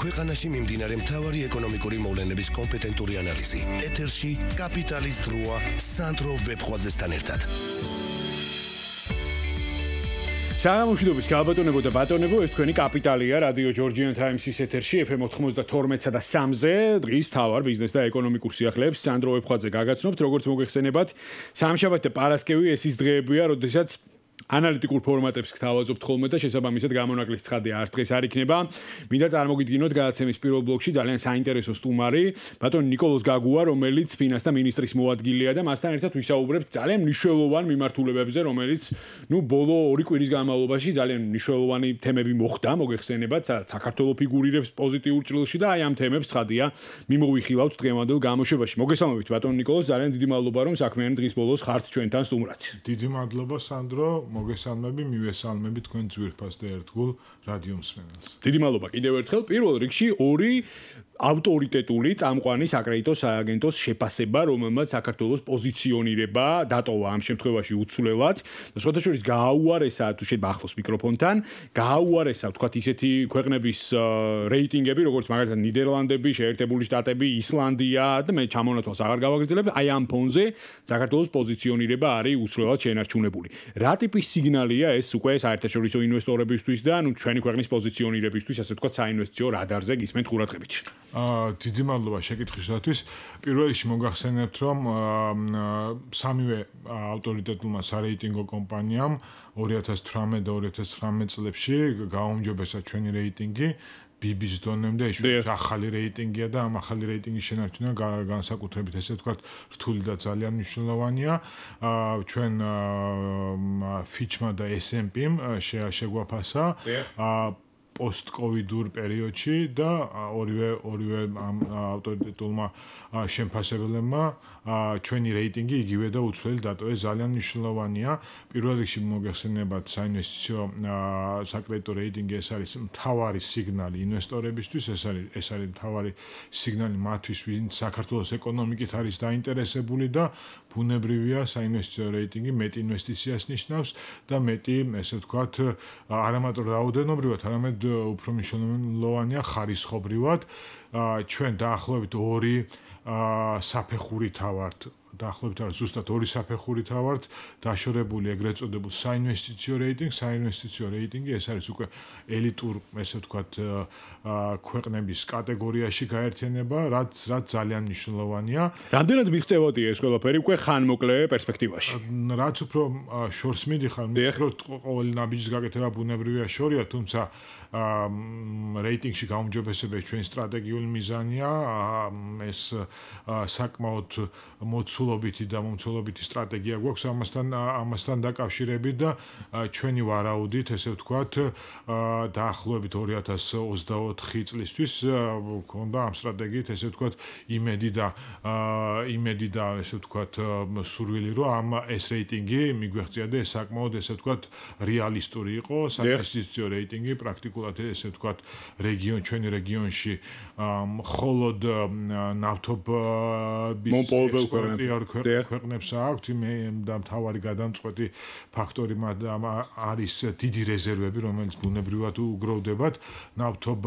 ქვეყანაში მიმდინარე მთავარი ეკონომიკური მოვლენების კომპეტენტური ანალიზი. ეთერში კაპიტალის ძროა სანდრო ვებხვაძესთან ერთად. საღამოშიდობის გაბატონებო და ბატონებო, ეს თქვენი კაპიტალია რადიო ჯორჯიან ტაიმსის ეთერში FM 92-სა 3-ზე. დღის თავარ ბიზნეს და ეკონომიკურ სიახლეებს სანდრო ვებხვაძე გაგაცნობთ, როგორც მოგეხსენებათ. სამშაბათ და პარასკევი ეს ის დღეებია, როდესაც ანალიტიკურ ფორმატებს გთავაზობთ ხოლმე და შესაბამისად გამონაკლის ცხადი არ დღეს არ იქნება. მინდა წარმოგიდგინოთ გადაცემის პირველ ბლოკში ძალიან საინტერესო სტუმარი, ბატონ نيكოლოს გაგუა, რომელიც ფინანსთა ministris მოადგილეა და მასთან ერთად ვისაუბრებთ ძალიან მნიშვნელოვან მიმართულებებზე, რომელიც, ну, ბოლო ორი კვირის განმავლობაში ძალიან მნიშვნელოვანი თემები მოხდა, მოგეხსენებათ, საქართველოს ფიგურირებს პოზიტიურ ჭრილში და აი ამ თემებს ცხადია მიმოვიხილავთ დღევანდელ გამოშვებაში. მოგესალმებით ბატონ نيكოლოს, ძალიან დიდი მადლობა, რომ საქმიანი დღის ბოლოს ხართ ჩვენთან სტუმრად. დიდი მადლობა, სანდრო. მოგესალმები, მივესალმები თქვენ ძვირფას და ერთგულ რადიო მსმენელს. დიდი მადლობა კიდევ ერთხელ პირველ რიგში ორი ავტორიტეტული წამყვანი საკრედიტო სააგენტოს შეფასება, რომელმაც საქართველოს პოზიციონირება დატოვა ამ შემთხვევაში უცვლელად. შესაძლოა გააუარესა თუ შეიძლება ახლოს მიკროფონთან, გააუარესა თქვათ ისეთი ქვეყნების რეიტინგები, როგორც მაგალითად ნიდერლანდები, შეერთებული შტატები, ისლანდია და მე ჩამონათვალს აღარ გავაგრძელებ, აი ამ ფონზე საქართველოს პოზიციონირება არის უცვლელად შეენარჩუნებული. რა ტიპის სიგნალია ეს უკვე საერთაშორისო ინვესტორებისთვის და ნუ ჩვენი ქვეყნის პოზიციონირებისთვის, ასე თქვათ, საინვესტიციო რადარზე გისმენთ ყურადღებით? you აა დიდი მადლობა შეკითხვისათვის. პირველში მოგახსენებთ, რომ სამივე ავტორიტეტულმა სარეიტინგო კომპანიამ 2018 და 2019 წლებში გაუმჯობესა ჩვენი რეიტინგი. BB-ს დონემდე ეს ახალი რეიტინგია და ამ ახალი რეიტინგის შენარჩუნება განსაკუთრებით ესე ვთქვათ რთული და ძალიან მნიშვნელოვანია. აა ჩვენ Fitch-მა და S&P-მ შეგვაფასა. აა პოსტკოვიდურ პერიოდში და ორივე ორივე ამ ავტორიტეტულმა შემფასებელებმა ჩვენი რეიტინგი იგივე და უცვლელ დატოვე ძალიან მნიშვნელოვანია. პირველ რიგში მოგეხსენებათ საინვესტიციო საკრედიტო რეიტინგი ეს არის მთავარი სიგნალი ინვესტორებისთვის, ეს არის ეს არის მთავარი სიგნალი მათთვის, ვინ საქართველოს ეკონომიკით არის დაინტერესებული და ბუნებრივია საინვესტიციო რეიტინგი მეტი ინვესტიციას ნიშნავს და მეტი, ესე ვთქვათ, არამატო რაოდენობრივად, არამედ უფრო მნიშვნელოვანია ხარისხობრივად. ჩვენ დაახლოებით 2 აა საფეხური თავართ დაახლოებით არა ზუსტად ორი საფეხური თავართ დაშორებული ეგრეთ წოდებულ საინვესტიციო რეიტინგ საინვესტიციო რეიტინგი ეს არის უკვე ელიტურ ესე ვთქვათ ქვეყნების კატეგორიაში გაერთიანება რაც რაც ძალიან მნიშვნელოვანია რამდენად მიღწევოდი ეს ყველაფერი უკვე ხან მოკლე პერსპექტივაში რაც უფრო შორს მიდიხარ მეხროთ ყოველი ნაბიჯის გაკეთება ბუნებრივია შორია თუმცა რეიტინგში გამოჯობესებას ჩვენი სტრატეგიული მიზანია ეს საკმაოდ მოც მომცულობითი და მომცულობითი სტრატეგია გვაქვს ამასთან ამასთან დაკავშირებით და ჩვენი ვარაუდით ესე ვთქვათ დაახლოებით 2024 წლისთვის მქონდა ამ სტრატეგიით ესე ვთქვათ იმედი და იმედი და ესე ვთქვათ სურვილი რომ ამ ეს რეიტინგი მიგვეღწია და ეს საკმაოდ ესე ვთქვათ რეალისტური იყო საინვესტიციო რეიტინგი პრაქტიკულად ესე ვთქვათ რეგიონ ჩვენი რეგიონში მხოლოდ ნავთობის მომპოვებელ ქვეყნებში ორ ქვეყნებს აქვთ იმ და მთავარი გადამწყვეტი ფაქტორი არის დიდი რეზერვები რომელიც ბუნებრივად უგროვდებათ ნავთობ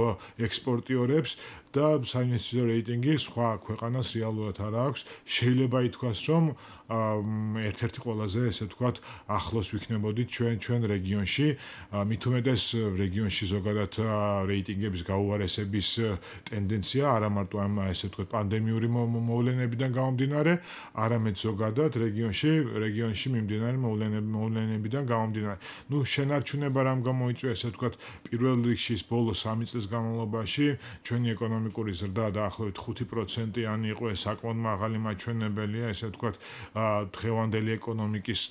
ექსპორტიორებს და საინვესტიციო რეიტინგი სხვა ქვეყანას რეალურად არ აქვს შეიძლება ითქვას რომ ერთ-ერთი ყველაზე ესე ვთქვათ ახლოს ვიქნებოდით ჩვენ ჩვენ რეგიონში მით უმეტეს რეგიონში ზოგადად რეიტინგების გაუარესების ტენდენცია არა მარტო ამ ესე ვთქვათ პანდემიური მოვლენებიდან გამომდინარე არამედ ზოგადად რეგიონში რეგიონში მიმდინარე მოვლენებიდან გამომდინარე ну შენარჩუნება რამ გამოიწვია ესე ვთქვათ პირველ რიგში ბოლო 3 წლის განმავლობაში ჩვენი ეკონომიკური ზრდა დაახლოებით 5%-იანი იყო ეს საკმაოდ მაღალი მაჩვენებელია ესე ვთქვათ აა დღევანდელი ეკონომიკის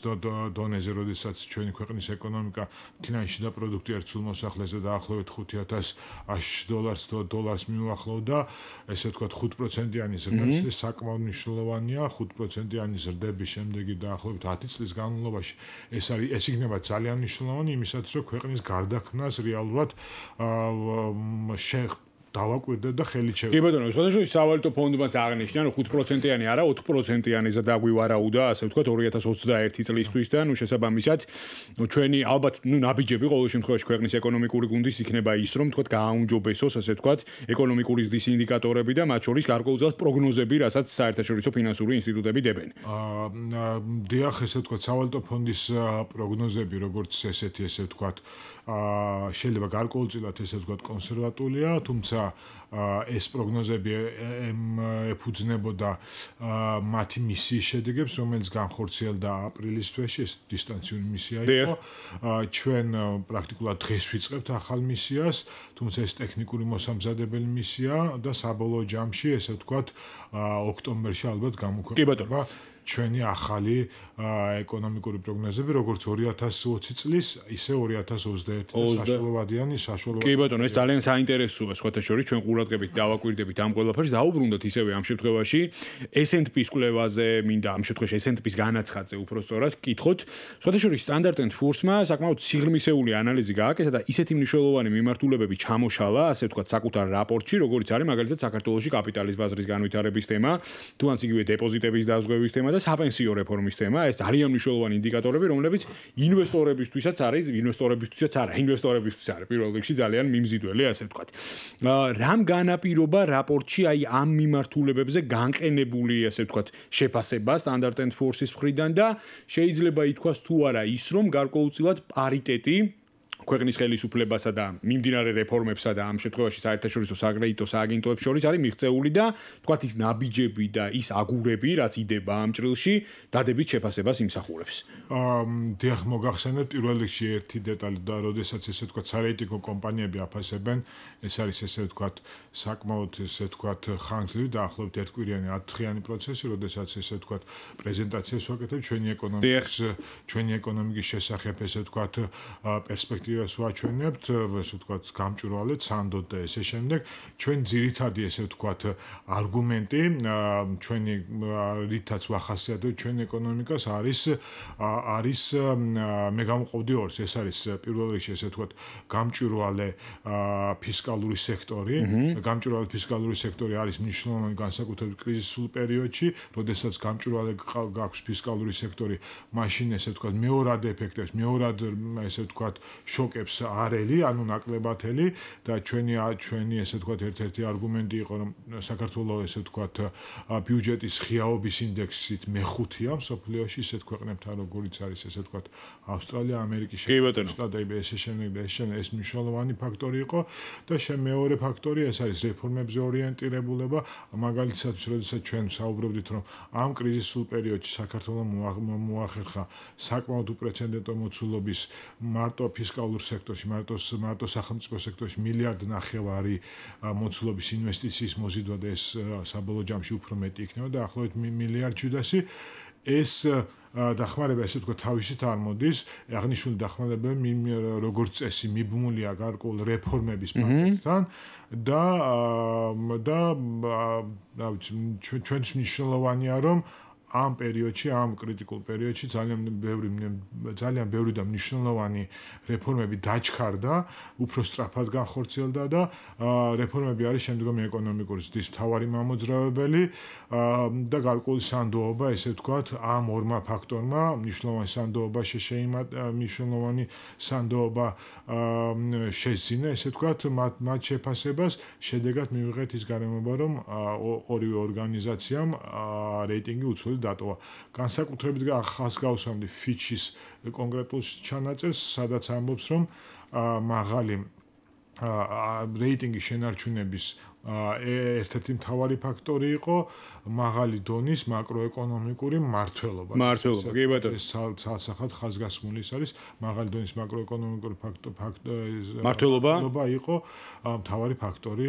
დონეზე, როდესაც ჩვენი ქვეყნის ეკონომიკა ფინანსი და პროდუქტი არც უმოს ახლესა და ახლობეთ 5000 დოლარს დოლარს მიუახლოვდა, ესე ვთქვათ 5%-იანი ზრდა საკმაოდ მნიშვნელოვანია, 5%-იანი ზრდების შემდეგი დაახლოებით 10 წლის განმავლობაში ეს არის ეს იქნება ძალიან მნიშვნელოვანი იმისათვის, რომ ქვეყნის გარდაქმნას რეალურად აა შეხ დავაკვირდა და ხელი შევიდა. კი ბატონო, შესაძლოა სავალუტო ფონდებს აღნიშნან 5%-იანი, არა 4%-იანი ზა დაგვივარაუდა, ასე ვთქვათ 2021 წლისთვის და ნუ შესაბამისად, ნუ ჩვენი ალბათ ნუ ნაბიჯები ყოველ შემთხვევაში ქვეყნის ეკონომიკური გუნდის იქნება ის, რომ თქვათ გააუმჯობესოს, ასე ვთქვათ, ეკონომიკური ზრდის ინდიკატორები და მათ შორის გარკვეულწილად პროგნოზები, რასაც საერთაშორისო ფინანსური ინსტიტუტები დებენ. აა დიახ, ესე ვთქვათ, სავალუტო ფონდის პროგნოზები, როგორც ესეთი, ესე ვთქვათ, აა შეიძლება გარკვეულწილად ესე ვთქვათ კონსერვატულია, თუმცა ეს პროგნოზები ეფუძნებოდა მათი მისიის შედეგებს, რომელიც განხორციელდა აპრილის თვეში, ეს დისტანციური მისია იყო. ჩვენ პრაქტიკულად დღეს ვიწყებთ ახალ მისიას, თუმცა ეს ტექნიკური მოსამზადებელი მისია და საბოლოო ჯამში, ესე ვთქვათ, ოქტომბერში ალბათ გამოქვეყნება. კი ბატონო. ჩვენი ახალი ეკონომიკური პროგნოზები როგორც 2020 წლის ისე 2021 საშუალოვადიანი საშუალოვადიანი კი ბატონო ეს ძალიან საინტერესოა სხვათა შორის ჩვენ ყურადღებით დავაკვირდებით ამ ყველაფერს დაუბრუნდეთ ისევე ამ შემთხვევაში S&P-ს კვლევაზე მინდა ამ შემთხვევაში S&P-ს განაცხადზე უფრო სწორად კითხოთ სხვათა შორის Standard Poor's-მა საკმაოდ სიღრმისეული ანალიზი გააკეთა და ისეთი მნიშვნელოვანი მიმართულებები ჩამოშალა ასე ვთქვათ საკუთარ რაპორტში როგორც არის მაგალითად საქართველოს კაპიტალის ბაზრის განვითარების თემა თუ ანც იგივე დეპოზიტების დაზღვევის თემა და საპენსიო რეფორმის თემა, ეს ძალიან მნიშვნელოვანი ინდიკატორები, რომლებიც ინვესტორებისთვისაც არის, ინვესტორებისთვისაც არა, ინვესტორებისთვის არის. პირველ რიგში ძალიან მიმზიდველი, ასე ვთქვათ. აა რამ განაპირობა რაპორტში აი ამ მიმართულებებზე განყენებული, ასე ვთქვათ, შეფასება Standard and Force-ის მხრიდან და შეიძლება ითქვას თუ არა ის, რომ გარკვეულწილად პარიტეტი ქვეყნის ხელისუფლებასა და მიმდინარე რეფორმებსა და ამ შემთხვევაში საერთაშორისო სააგრეიტო სააგენტოებს შორის არის მიღწეული და თქვა ის ნაბიჯები და ის აგურები, რაც იდება ამ ჭრილში, დადებით შეფასებას იმსახურებს. აა დიახ, მოგახსენებ პირველ რიგში ერთი დეტალი და როდესაც ესე თქვა საერთიკო კომპანიები აფასებენ, ეს არის ესე თქვა საკმაოდ ესე თქვა ხანგრძლივი და ახლობთ ერთკვირიანი, ათხიანი პროცესი, როდესაც ესე თქვა პრეზენტაციას ვაკეთებ ჩვენი ეკონომიკის ჩვენი ეკონომიკის შესახებ ესე თქვა პერსპექტივა ინიციატივას ვაჩვენებთ, ასე ვთქვათ, გამჭვირვალე სანდოთ და ესე შემდეგ, ჩვენ ძირითადად ესე ვთქვათ, არგუმენტი ჩვენი რითაც ვახასიათებთ ჩვენ ეკონომიკას არის არის მე გამყვდი ორს, ეს არის პირველ რიგში ესე ვთქვათ, გამჭვირვალე ფისკალური სექტორი, გამჭვირვალე ფისკალური სექტორი არის მნიშვნელოვანი განსაკუთრებით კრიზისულ პერიოდში, როდესაც გამჭვირვალე გაქვს ფისკალური სექტორი, მაშინ ესე ვთქვათ, მეორად ეფექტებს, მეორად ესე ვთქვათ, შ შოკებს არელი, ანუ ნაკლებათელი და ჩვენი ჩვენი ესე ვთქვათ ერთ-ერთი არგუმენტი იყო რომ საქართველოს ესე ვთქვათ ბიუჯეტის ხიაობის ინდექსით მეხუთეა მსოფლიოში ისეთ ქვეყნებთან როგორიც არის ესე ვთქვათ ავსტრალია, ამერიკა, შტატები, ესე შემდეგ და ეს ეს მნიშვნელოვანი ფაქტორი იყო და მეორე ფაქტორი ეს არის რეფორმებზე ორიენტირებულება, მაგალითად, შესაძლოა ჩვენ საუბრობდით რომ ამ კრიზისულ პერიოდში საქართველოს მოახერხა საკმაოდ უპრეცედენტო მოცულობის მარტო ფისკალური ლიბერალურ სექტორში, მარტო მარტო სახელმწიფო სექტორში მილიარდი ნახევარი მოცულობის ინვესტიციის მოზიდვა და ეს საბოლოო ჯამში უფრო მეტი იქნება და ახლობით მილიარდი 700 ეს დახმარება ესე თქვა თავისით არ მოდის აღნიშნული დახმარება როგორც წესი მიბმულია გარკვეულ რეფორმების პაკეტთან და და რა ვიცი ჩვენც მნიშვნელოვანია რომ ამ პერიოდში, ამ კრიტიკულ პერიოდში ძალიან ბევრი ძალიან ბევრი და მნიშვნელოვანი რეფორმები დაჩქარდა, უფრო სწრაფად განხორციელდა და რეფორმები არის შემდგომი ეკონომიკური ცდის თავარი მამოძრავებელი და გარკვეული სანდოობა, ესე ვთქვათ, ამ ორმა ფაქტორმა, მნიშვნელოვანი სანდოობა შეშეიმად მნიშვნელოვანი სანდოობა შეძინა, ესე ვთქვათ, მათ მათ შეფასებას შედეგად მივიღეთ ის გარემოება, რომ ორივე ორგანიზაციამ რეიტინგი უცვლელი დატოვა. განსაკუთრებით გა ხას გავსვამდი ფიჩის კონკრეტულ ჩანაწერს, სადაც ამბობს რომ აა მაღალი რეიტინგის შენარჩუნების ერთ-ერთი მთავარი ფაქტორი იყო მაღალი დონის макроეკონომიკური მართლობა. მართლობა, კი ბატონო. ეს სასახად ხაზგასმული არის მაღალი დონის макроეკონომიკური ფაქტორი მართლობა. მართლობა იყო მთავარი ფაქტორი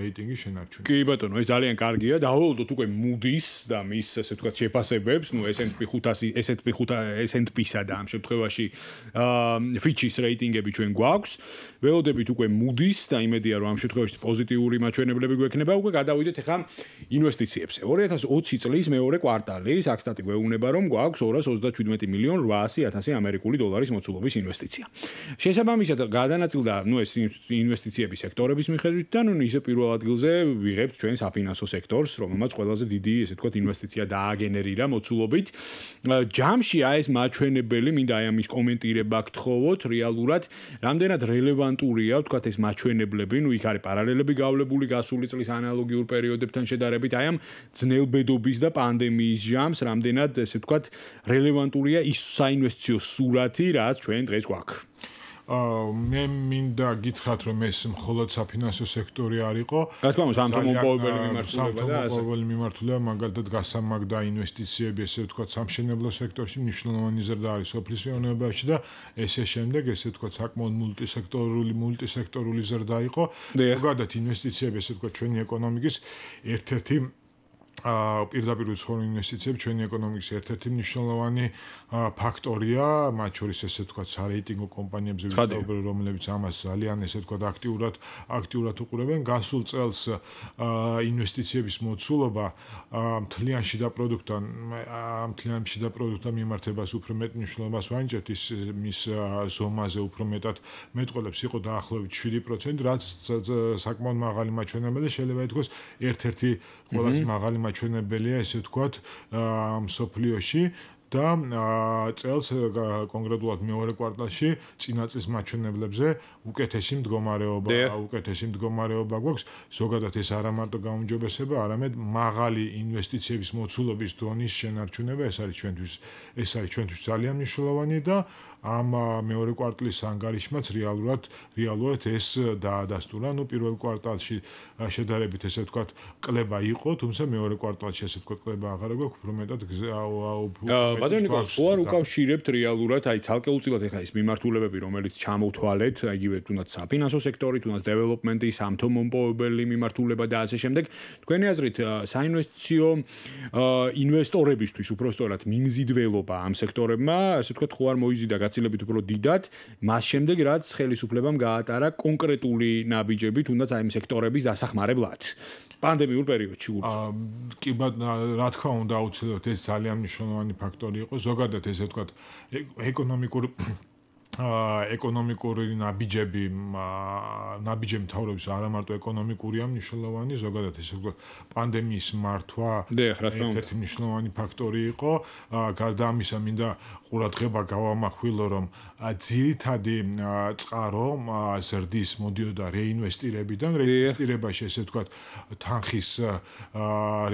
რეიტინგის შენარჩუნებაში. კი ბატონო, ეს ძალიან კარგია. დავაულოთ უკვე მუდის და მის ასე ვთქვათ შეფასებებს, ну S&P 500, S&P 500, S&P-სა და ამ შემთხვევაში ფიჩის რეიტინგები ჩვენ გვაქვს. ველოდებით უკვე მუდის და იმედია რომ ამ შემთხვევაში პოზიტიური ფინანსური მაჩვენებლები გვექნება უკვე გადავიდეთ ახლა ინვესტიციებზე 2020 წლის მეორე კვარტალის აქ სტატი გვეუბნება რომ გვაქვს 237 მილიონ 800 ათასი ამერიკული დოლარის მოცულობის ინვესტიცია შესაბამისად გადანაწილდა ნუ ეს ინვესტიციების სექტორების მიხედვით და ნუ ისე პირველ ადგილზე ვიღებთ ჩვენ საფინანსო სექტორს რომელმაც ყველაზე დიდი ესე თქვა ინვესტიცია დააგენერირა მოცულობით ჯამში აი ეს მაჩვენებელი მინდა აი ამის კომენტირება გთხოვოთ რეალურად რამდენად რელევანტურია თქვა ეს მაჩვენებლები ნუ იქ არის პარალელები გავლენ ღირებული გასული წლის ანალოგიურ პერიოდებთან შედარებით აი ამ ძნელბედობის და პანდემიის ჟამს რამდენად ესე ვთქვათ რელევანტურია ის საინვესციო სურათი რაც ჩვენ დღეს გვაქვს მე მინდა გითხრათ რომ ეს მხოლოდ საფინანსო სექტორი არ იყო რა თქმა უნდა ამ თემოპოვებელი მიმართულება და თემოპოვებელი მიმართულება მაგალითად გასამაგდა ინვესტიციები ესე ვთქვა სამშენებლო სექტორში მნიშვნელოვანი ზრდა არის სოფლის მეურნეობაში და ესე შემდეგ ესე ვთქვა საკმაოდ მულტისექტორული მულტისექტორული ზრდა იყო მაგალითად ინვესტიციები ესე ვთქვა ჩვენი ეკონომიკის ერთ-ერთი პირდაპირ უცხოური ინვესტიციები ჩვენი ეკონომიკის ერთ-ერთი მნიშვნელოვანი ფაქტორია, მათ შორის ესე თქვა სარეიტინგო კომპანიებზე ვისაუბრებ, რომლებიც ამას ძალიან ესე თქვა აქტიურად აქტიურად უყურებენ. გასულ წელს ინვესტიციების მოცულობა მთლიან შიდა პროდუქტთან მთლიან შიდა პროდუქტთან მიმართებას უფრო მეტ მნიშვნელობას ვანიჭებთ ის მის ზომაზე უფრო მეტად მეტყოლებს იყო დაახლოებით 7%, რაც საკმაოდ მაღალი მაჩვენებელია, შეიძლება ითქვას ერთ-ერთი ყველაზე მაღალი შემაჩვენებელია ესე ვთქვათ მსოფლიოში და წელს კონკრეტულად მეორე კვარტალში წინა წელს მაჩვენებლებზე უკეთესი მდგომარეობა უკეთესი მდგომარეობა გვაქვს ზოგადად ეს არ ამარტო გამოჯობესება არამედ მაღალი ინვესტიციების მოცულობის დონის შენარჩუნება ეს არის ჩვენთვის ეს არის ჩვენთვის ძალიან მნიშვნელოვანი და ამ მეორე კვარტლის ანგარიშმაც რეალურად რეალურად ეს დაადასტურა ნუ პირველ კვარტალში შედარებით ესე ვთქვა კლება იყო თუმცა მეორე კვარტალში ესე ვთქვა კლება აღარა გვაქვს უფრო მეტად ბატონიკო ხო არ უკავშირებთ რეალურად აი თალკე უწილოთ ეხა ეს მიმართულებები რომელიც ჩამოთვალეთ აიგივე თუნდაც საფინანსო სექტორი, თუნდაც დეველოპმენტი, სამთო მომპოვებელი მიმართულება და ასე შემდეგ. თქვენი აზრით, საინვესტიციო ინვესტორებისთვის უფრო სწორად მიმზიდველობა ამ სექტორებმა, ასე ვთქვათ, ხო არ მოიზიდა გაცილებით უფრო დიდად, მას შემდეგ რაც ხელისუფლებამ გაატარა კონკრეტული ნაბიჯები თუნდაც აი ამ სექტორების დასახმარებლად. პანდემიურ პერიოდში უფრო კი ბატონო რა თქმა უნდა აუცილებლად ეს ძალიან მნიშვნელოვანი ფაქტორი იყო ზოგადად ესე ვთქვათ ეკონომიკური ეკონომიკური ნაბიჯები ნაბიჯები თავრობის არა მარტო ეკონომიკურია მნიშვნელოვანი ზოგადად ესე ვთქვათ პანდემიის მართვა ერთ-ერთი მნიშვნელოვანი ფაქტორი იყო გარდა ამისა მინდა ყურადღება გავამახვილო რომ ძირითადი წყარო ზრდის მოდიოდა რეინვესტირებიდან რეინვესტირებაში ესე ვთქვათ თანხის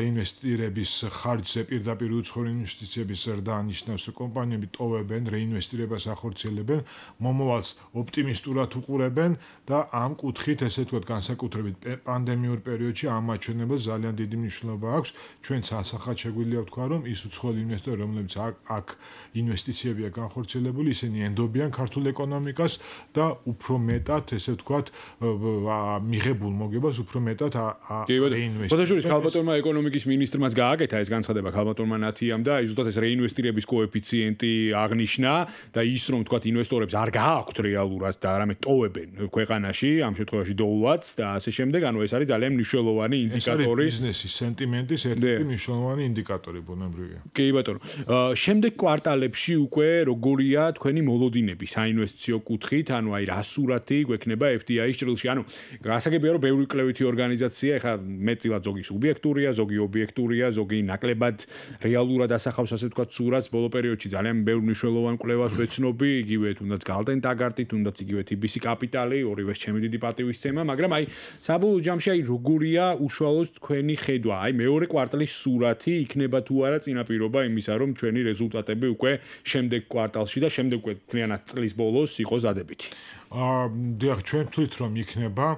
რეინვესტირების ხარჯზე პირდაპირ უცხო ინვესტიციების ზრდა ნიშნავს კომპანიები ტოვებენ რეინვესტირებას ახორციელებენ მომავალს ოპტიმი スト ურად უყურებენ და ამ კუთხით ესე ვთქვათ განსაკუთრებით პანდემიურ პერიოდში ამაჩვენებს ძალიან დიდი მნიშვნელობა აქვს ჩვენც ასახად შეგვიძლია ვთქვა რომ ის უცხოელი ინვესტორი რომელიც აქ აქ ინვესტიციებია განხორციელებული ისინი ენდობიან ქართულ ეკონომიკას და უფრო მეტად ესე ვთქვათ მიღებულ მოგებას უფრო მეტად რეინვესტირებს ბოდაშურის ქალბატონმა ეკონომიკის მინისტრმაც გააკეთა ეს განცხადება ქალბატონმა ნათიამ და ზუსტად ეს რეინვესტირების კოეფიციენტი აღნიშნა და ის რომ ვთქვათ ინვესტ ინვესტორებს არ გააქვთ რეალურად და არამედ ტოვებენ ქვეყანაში, ამ შემთხვევაში დოულაც და ასე შემდეგ, ანუ ეს არის ძალიან მნიშვნელოვანი ინდიკატორი. ეს არის ბიზნესის სენტიმენტის ერთ-ერთი მნიშვნელოვანი ინდიკატორი ბუნებრივია. კი ბატონო. შემდეგ კვარტალებში უკვე როგორია თქვენი მოლოდინები საინვესტიციო კუთხით, ანუ აი რა სურათი გვექნება FDI-ის ჭრილში? ანუ გასაგებია რომ ბევრი კლევითი ორგანიზაცია, ხა მეტილად ზოგი სუბიექტურია, ზოგი ობიექტურია, ზოგი ნაკლებად რეალურად ასახავს ასე თქვა სურათს ბოლო პერიოდში ძალიან ბევრი მნიშვნელოვანი კვლევას ვეცნობი, იგივე თუ თუნდაც გალდენ დაგარტი, თუნდაც იგივე TBC კაპიტალი, ორივეს ჩემი დიდი პატივისცემა, მაგრამ აი საბოლოო ჯამში აი როგორია უშუალოდ თქვენი ხედვა? აი მეორე კვარტალის სურათი იქნება თუ არა წინაპირობა იმისა, რომ ჩვენი რეზულტატები უკვე შემდეგ კვარტალში და შემდეგ უკვე თლიანად წლის ბოლოს იყოს დადებითი. აა დიახ, ჩვენ თვით რომ იქნება,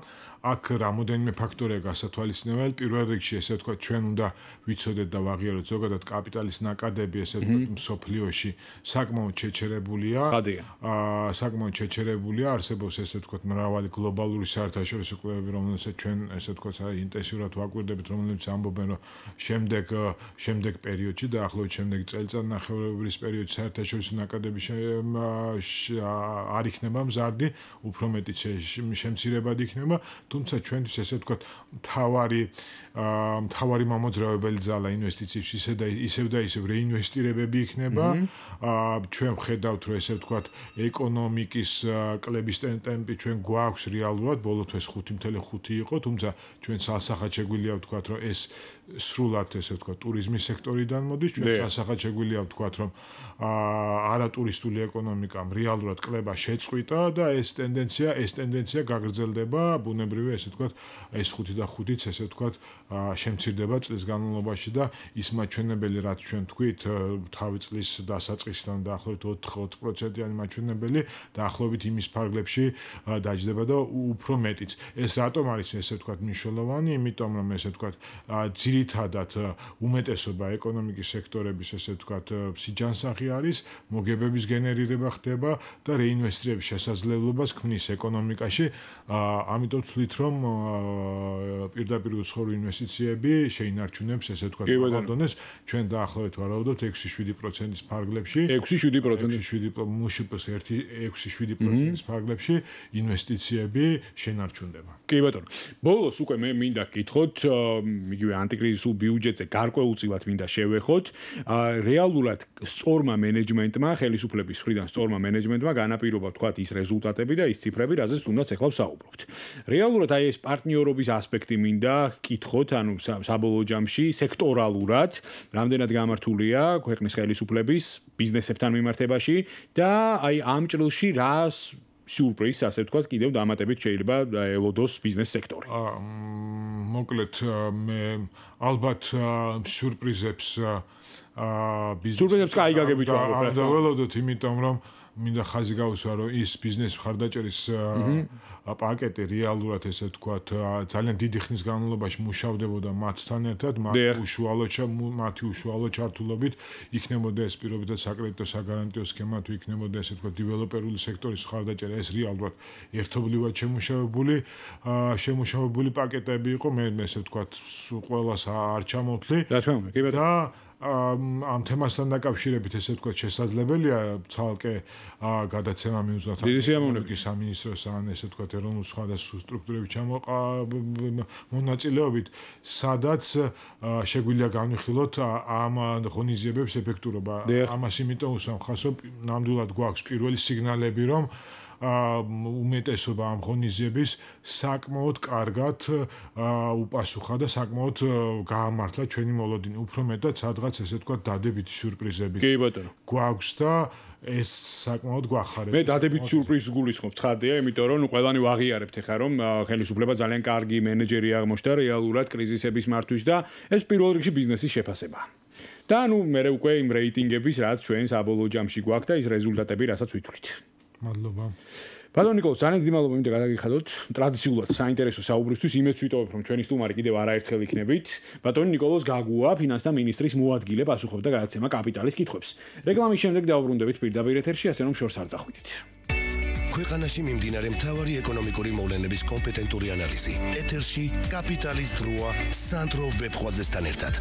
აქ რამოდენიმე ფაქტორია გასათვალისწინებელი. პირველ რიგში, ესე ვთქვა, ჩვენ უნდა ვიცოდეთ და ვაღიაროთ ზოგადად კაპიტალის ნაკადები, ესე ვთქვა, სოფლიოში საკმაოდ შეჩერებულია. აა საკმაოდ შეჩერებულია, არსებობს ესე ვთქვა, მრავალი გლობალური საერთაშორისო კლუბები, რომლებსაც ჩვენ ესე ვთქვა, ინტენსიურად ვაკვირდებით, რომლებსაც ამბობენ, რომ შემდეგ შემდეგ პერიოდში და ახლა შემდეგ წელიწად ნახევრების პერიოდში საერთაშორისო ნაკადები არ იქნება მზარდი, უფრო მეტიც შემცირებადი იქნება. თუმცა ჩვენთვის ესე ვთქვათ თავარი თავარი მომოძრავებელი ძალა ინვესტიციებში ისე და ისევ და ისევ რეინვესტირებები იქნება ჩვენ ხედავთ რომ ესე ვთქვათ ეკონომიკის კლების ტემპი ჩვენ გვაქვს რეალურად ბოლოთ ეს 5.5 იყო თუმცა ჩვენ სასახად შეგვიძლია ვთქვათ რომ ეს სრულად ესე ვთქვა ტურიზმის სექტორიდან მოდის ჩვენ სასახად შეგვიძლია ვთქვა რომ არა ტურისტული ეკონომიკამ რეალურად კლება შეწყვიტა და ეს ტენდენცია ეს ტენდენცია გაგრძელდება ბუნებრივია ესე ვთქვა ეს 5 და 5-იც ესე ვთქვა შემცირდება წლების განმავლობაში და ის მაჩვენებელი რაც ჩვენ თქვით თავი წლის დასაწყისთან დაახლოებით 4-5%-იანი მაჩვენებელი დაახლოებით იმის ფარგლებში დაждდება და უფრო მეტიც ეს რატომ არის ესე ვთქვა მნიშვნელოვანი იმიტომ რომ ესე ვთქვა ძირ ძირითადად უმეტესობა ეკონომიკის სექტორების ესე ვთქვათ სიჯანსაღი არის მოგებების გენერირება ხდება და რეინვესტირების შესაძლებლობას ქმნის ეკონომიკაში ამიტომ თვლით რომ პირდაპირ უცხოური ინვესტიციები შეინარჩუნებს ესე ვთქვათ ბალანსს ჩვენ დაახლოებით ვარაუდობთ 6-7%-ის ფარგლებში 6-7%-ის 6-7 მუშიპს 1-6-7%-ის ფარგლებში ინვესტიციები შენარჩუნდება კი ბატონო ბოლოს უკვე მე მინდა გითხოთ იგივე ანტიკრ ევროკრიზისულ ბიუჯეტზე გარკვეულწილად მინდა შევეხოთ. აა რეალურად სწორმა მენეჯმენტმა, ხელისუფლების მხრიდან სწორმა მენეჯმენტმა განაპირობა თქვა ის რეზულტატები და ის ციფრები, რაზეც თუნდაც ახლა ვსაუბრობთ. რეალურად აი ეს პარტნიორობის ასპექტი მინდა ეკითხოთ, ანუ საბოლოო ჯამში სექტორალურად რამდენად გამართულია ქვეყნის ხელისუფლების ბიზნესებთან მიმართებაში და აი ამ ჭრილში რას surprise, ასე ვთქვა, კიდევ დამატებით შეიძლება ელოდოს ბიზნეს სექტორი. აა მოკლედ მე ალბათ surprise-ებს აა ბიზნესს surprise-ებს კაი გაგებით ვარ. ამ დაველოდოთ, იმიტომ რომ აა მინდა ხაზი გავუსვა რომ ის ბიზნეს მხარდაჭერის პაკეტი რეალურად ესე ვთქვათ ძალიან დიდი ხნის განმავლობაში მუშავდებოდა მათთან ერთად მათ უშუალოდ მათი უშუალოდ ჩართულობით იქნებოდა ეს პირობით და საკრედიტო საგარანტიო სქემა თუ იქნებოდა ესე ვთქვათ დეველოპერული სექტორის მხარდაჭერა ეს რეალურად ერთობლივად შემუშავებული შემუშავებული პაკეტები იყო მე ესე ვთქვათ ყოველას არ ჩამოთლი რა თქმა უნდა კი ბატონო და ამ თემასთან დაკავშირებით ესე ვთქვა შესაძლებელია ცალკე გადაცემა მიუძღოთ ეკონომიკის სამინისტროს ან ესე ვთქვა ეროვნულ სხვადასხვა სტრუქტურების ჩამოყა მონაწილეობით სადაც შეგვიძლია განვიხილოთ ამ ღონისძიებების ეფექტურობა ამას იმიტომ უსამხასო ნამდვილად გვაქვს პირველი სიგნალები რომ უმეტესობა ამ ღონისძიების საკმაოდ კარგად უპასუხა და საკმაოდ გაამართლა ჩვენი მოლოდინი. უფრო მეტად სადღაც ესე თქვა დადებითი სიურპრიზები. კი ბატონო. გვაქვს და ეს საკმაოდ გვახარებს. მე დადებითი სიურპრიზს გულისხმობ, ხარდია, იმიტომ რომ ყველანი ვაღიარებთ ახლა რომ ხელისუფლება ძალიან კარგი მენეჯერი აღმოჩნდა რეალურად კრიზისების მართვის და ეს პირველ რიგში ბიზნესის შეფასება. და ნუ მე უკვე იმ რეიტინგების რაც ჩვენ საბოლოო ჯამში გვაქვს და ის რეზულტატები რასაც ვითვლით. მადლობა. ბატონ ნიკოლოზ, ძალიან გძიმალობა, მინდა გადაგიხადოთ. ტრადიციულად საინტერესო საუბრისთვის იმედს ვიტოვებ, რომ ჩვენი სტუმარი კიდევ არაერთხელ იქნებით. ბატონი ნიკოლოზ გაგუა, ფინანსთა მინისტრის მოადგილე, პასუხობდა გადაცემა კაპიტალის კითხვებს. რეკლამის შემდეგ დაუბრუნდებით პირდაპირ ეთერში, ასე რომ შორს არ წახვიდით. ქვეყანაში მიმდინარე მთავარი ეკონომიკური მოვლენების კომპეტენტური ანალიზი. ეთერში კაპიტალის დროა სანდრო ვებხვაძესთან ერთად.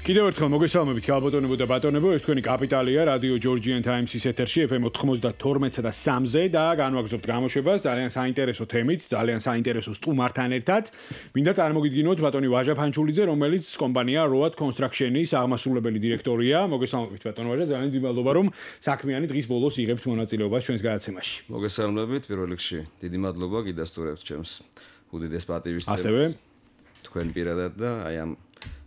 კიდევ ერთხელ მოგესალმებით გაბატონებო და ბატონებო, ეს თქვენი კაპიტალია რადიო ჯორჯიან ტაიმსის ეთერში FM 92-სა და 3-ზე და განვაგზობთ გამოშვებას ძალიან საინტერესო თემით, ძალიან საინტერესო სტუმართან ერთად. მინდა წარმოგიდგინოთ ბატონი ვაჟა ფანჩულიძე, რომელიც კომპანია Road Construction-ის აღმასრულებელი დირექტორია. მოგესალმებით ბატონ ვაჟა, ძალიან დიმალობა რომ საქმიანი დღის ბოლოს იღებთ მონაწილეობას ჩვენს გადაცემაში. მოგესალმებით პირველ რიგში. დიდი მადლობა გიდასტურებთ ჩემს უდიდეს პატივისცემას. ასევე თქვენ პირადად და აი ამ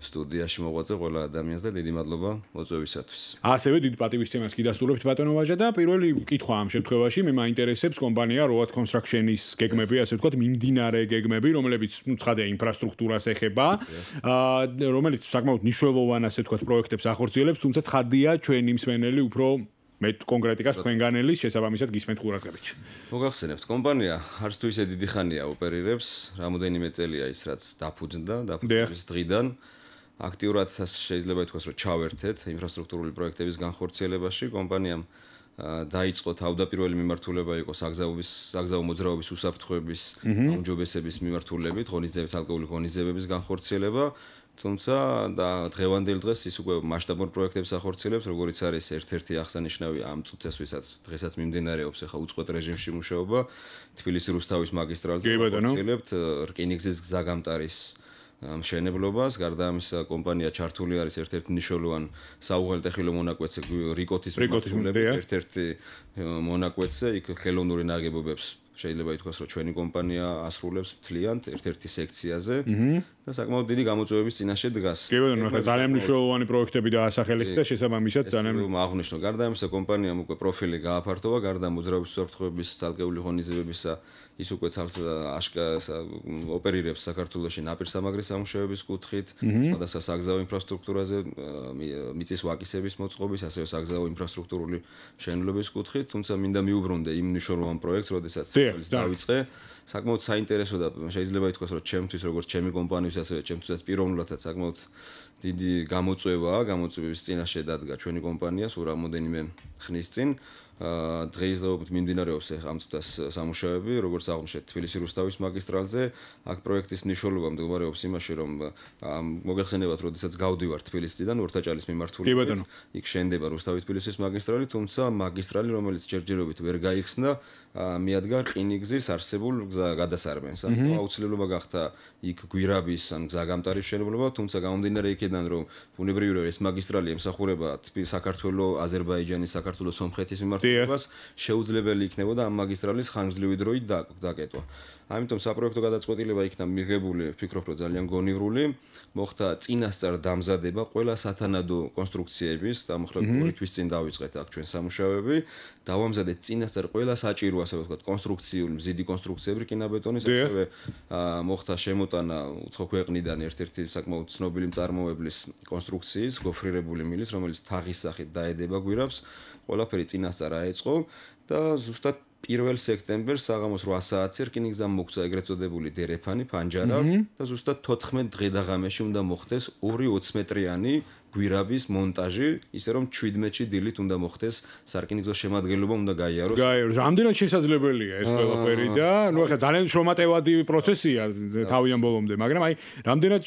სტუდიაში მოგვაწევ ყველა ადამიანს და დიდი მადლობა მოწვევისათვის. ასევე დიდ პატივისცემას გიდასტურებთ ბატონო ვაჟა და პირველი კითხვა ამ შემთხვევაში მე მაინტერესებს კომპანია Road Construction-ის გეგმები, ასე ვთქვათ, მიმდინარე გეგმები, რომლებიც ცხადია ინფრასტრუქტურას ეხება, აა რომელიც საკმაოდ მნიშვნელოვან ასე ვთქვათ პროექტებს ახორციელებს, თუმცა ცხადია ჩვენი მსმენელი უფრო მე კონკრეტიკას თქვენგანელის შესაბამისად გისმენთ ყურადღებით. მოგახსენებთ, კომპანია არც თუ ისე დიდი ხანია ოპერირებს, რამოდენიმე წელია ის რაც დაფუძნდა, დაფუძნების დღიდან აქტიურად შეიძლება ითქვას, რომ ჩავერთეთ ინფრასტრუქტურული პროექტების განხორციელებაში კომპანიამ დაიწყო თავდაპირველი მიმართულება იყო საგზაობის საგზაო მოძრაობის უსაფრთხოების აუჯობესების მიმართულებით ღონისძიების ალკოგოლის ღონისძიების განხორციელება თუმცა და დღევანდელ დღეს ის უკვე მასშტაბურ პროექტებს ახორციელებს როგორც არის ერთ-ერთი აღსანიშნავი ამ წუთეს ვისაც დღესაც მიმდინარეობს ახლა უწყვეტ რეჟიმში მუშაობა თბილისი რუსთავის მაგისტრალზე ახორციელებთ რკინიგზის გზაგამტარის მშენებლობას გარდა ამისა კომპანია ჩართული არის ერთ-ერთი ნიშნულოვანი საუღელტეხილო მონაკვეთზე რიკოტის მონაკვეთზე ერთ-ერთი მონაკვეთზე იქ ხელოვნური ნაგებობებს შეიძლება ითქვას რომ ჩვენი კომპანია ასრულებს მთლიანად ერთ-ერთი სექციაზე და საკმაოდ დიდი გამოწვევების წინაშე დგას. კი ბატონო, ხა ძალიან მნიშვნელოვანი პროექტები დაასახელეთ და შესაბამისად ძალიან რომ აღვნიშნო, გარდა ამისა კომპანიამ უკვე პროფილი გააფართოვა გარდა მოძრაობის სწორფთხების ძალგეული ღონისძიებებისა და ის უკვე ცალს აშკას ოპერირებს საქართველოსში ნაპირსამაგრის სამშოების კუთხით, სხვადასხვა საგზაო ინფრასტრუქტურაზე მიწის ვაკისების მოწყობის, ასევე საგზაო ინფრასტრუქტურული შენლობების კუთხით, თუმცა მინდა მიუბრუნდე იმ ნიშნულოვან პროექტს, როდესაც ის დაიწყე. საკმაოდ საინტერესო და შეიძლება ითქვას, რომ ჩემთვის, როგორც ჩემი კომპანიის, ასევე ჩემთვისაც პიროვნულადაც საკმაოდ დიდი გამოწვევაა, გამოწვევის წინაშე დადგა ჩვენი კომპანიას უ რამოდენიმე ხნის წინ. დღეისდღეობით მიმდინარეობს ახლა ამ ცდას სამუშაოები, როგორც აღმოჩნდა თბილისის რუსთავის მაგისტრალზე, აქ პროექტის მნიშვნელობა მდგომარეობს იმაში, რომ მოგეხსენებათ, როდესაც გავდივარ თბილისიდან ორთაჭალის მიმართულებით. კი ბატონო. იქ შენდება რუსთავის თბილისის მაგისტრალი, თუმცა მაგისტრალი, რომელიც ჯერჯერობით ვერ გაიხსნა, მიადგა ყინიგზის არსებულ გადასარბენს. ანუ აუცილებლობა გახდა იქ გვირაბის ან გზაგამტარის შენებლობა, თუმცა გამომდინარე იქიდან, რომ ბუნებრივია ეს მაგისტრალი ემსახურება თბილისის საქართველოს, აზერბაიჯანის, საქართველოს, სომხეთის მიმართულებით. ფიზიკას შეუძლებელი იქნებოდა ამ მაგისტრალის ხანგრძლივი დროით დაკეტვა. ამიტომ საპროექტო გადაწყვეტილება იქნა მიღებული, ვფიქრობ, რომ ძალიან გონივრული. მოხდა წინასწარ დამზადება ყველა სათანადო კონსტრუქციების, დამხრობლურითვის წინ დავიწყეთ აქ ჩვენ სამუშაოები, დავამზადეთ წინასწარ ყველა საჭირო, ასე ვთქვათ, კონსტრუქციული მზიდი კონსტრუქციები კინაბეტონის, ასევე მოხდა შემოტანა უცხო ქვეყნიდან ერთ-ერთი საკმაოდ ცნობილი მწარმოებლის კონსტრუქციის, გოფრირებული მილის, რომელიც თაღის სახით დაედება გვირაბს, ყველაფერი წინასწარ აეწყო და ზუსტად პირველ სექტემბერს საღამოს 8 საათზე რკინიგზა მოგცა ეგრეთ წოდებული დერეფანი ფანჯარა და ზუსტად 14 დღე და ღამეში უნდა მოხდეს 2 20 მეტრიანი გვირაბის მონტაჟი, ისე რომ 17-ში დილით უნდა მოხდეს სარკინიგზო შემადგენლობა უნდა გაიაროს. გაიაროს. რამდენად შესაძლებელია ეს ყველაფერი და ნუ ახლა ძალიან შრომატევადი პროცესია თავიდან ბოლომდე, მაგრამ აი რამდენად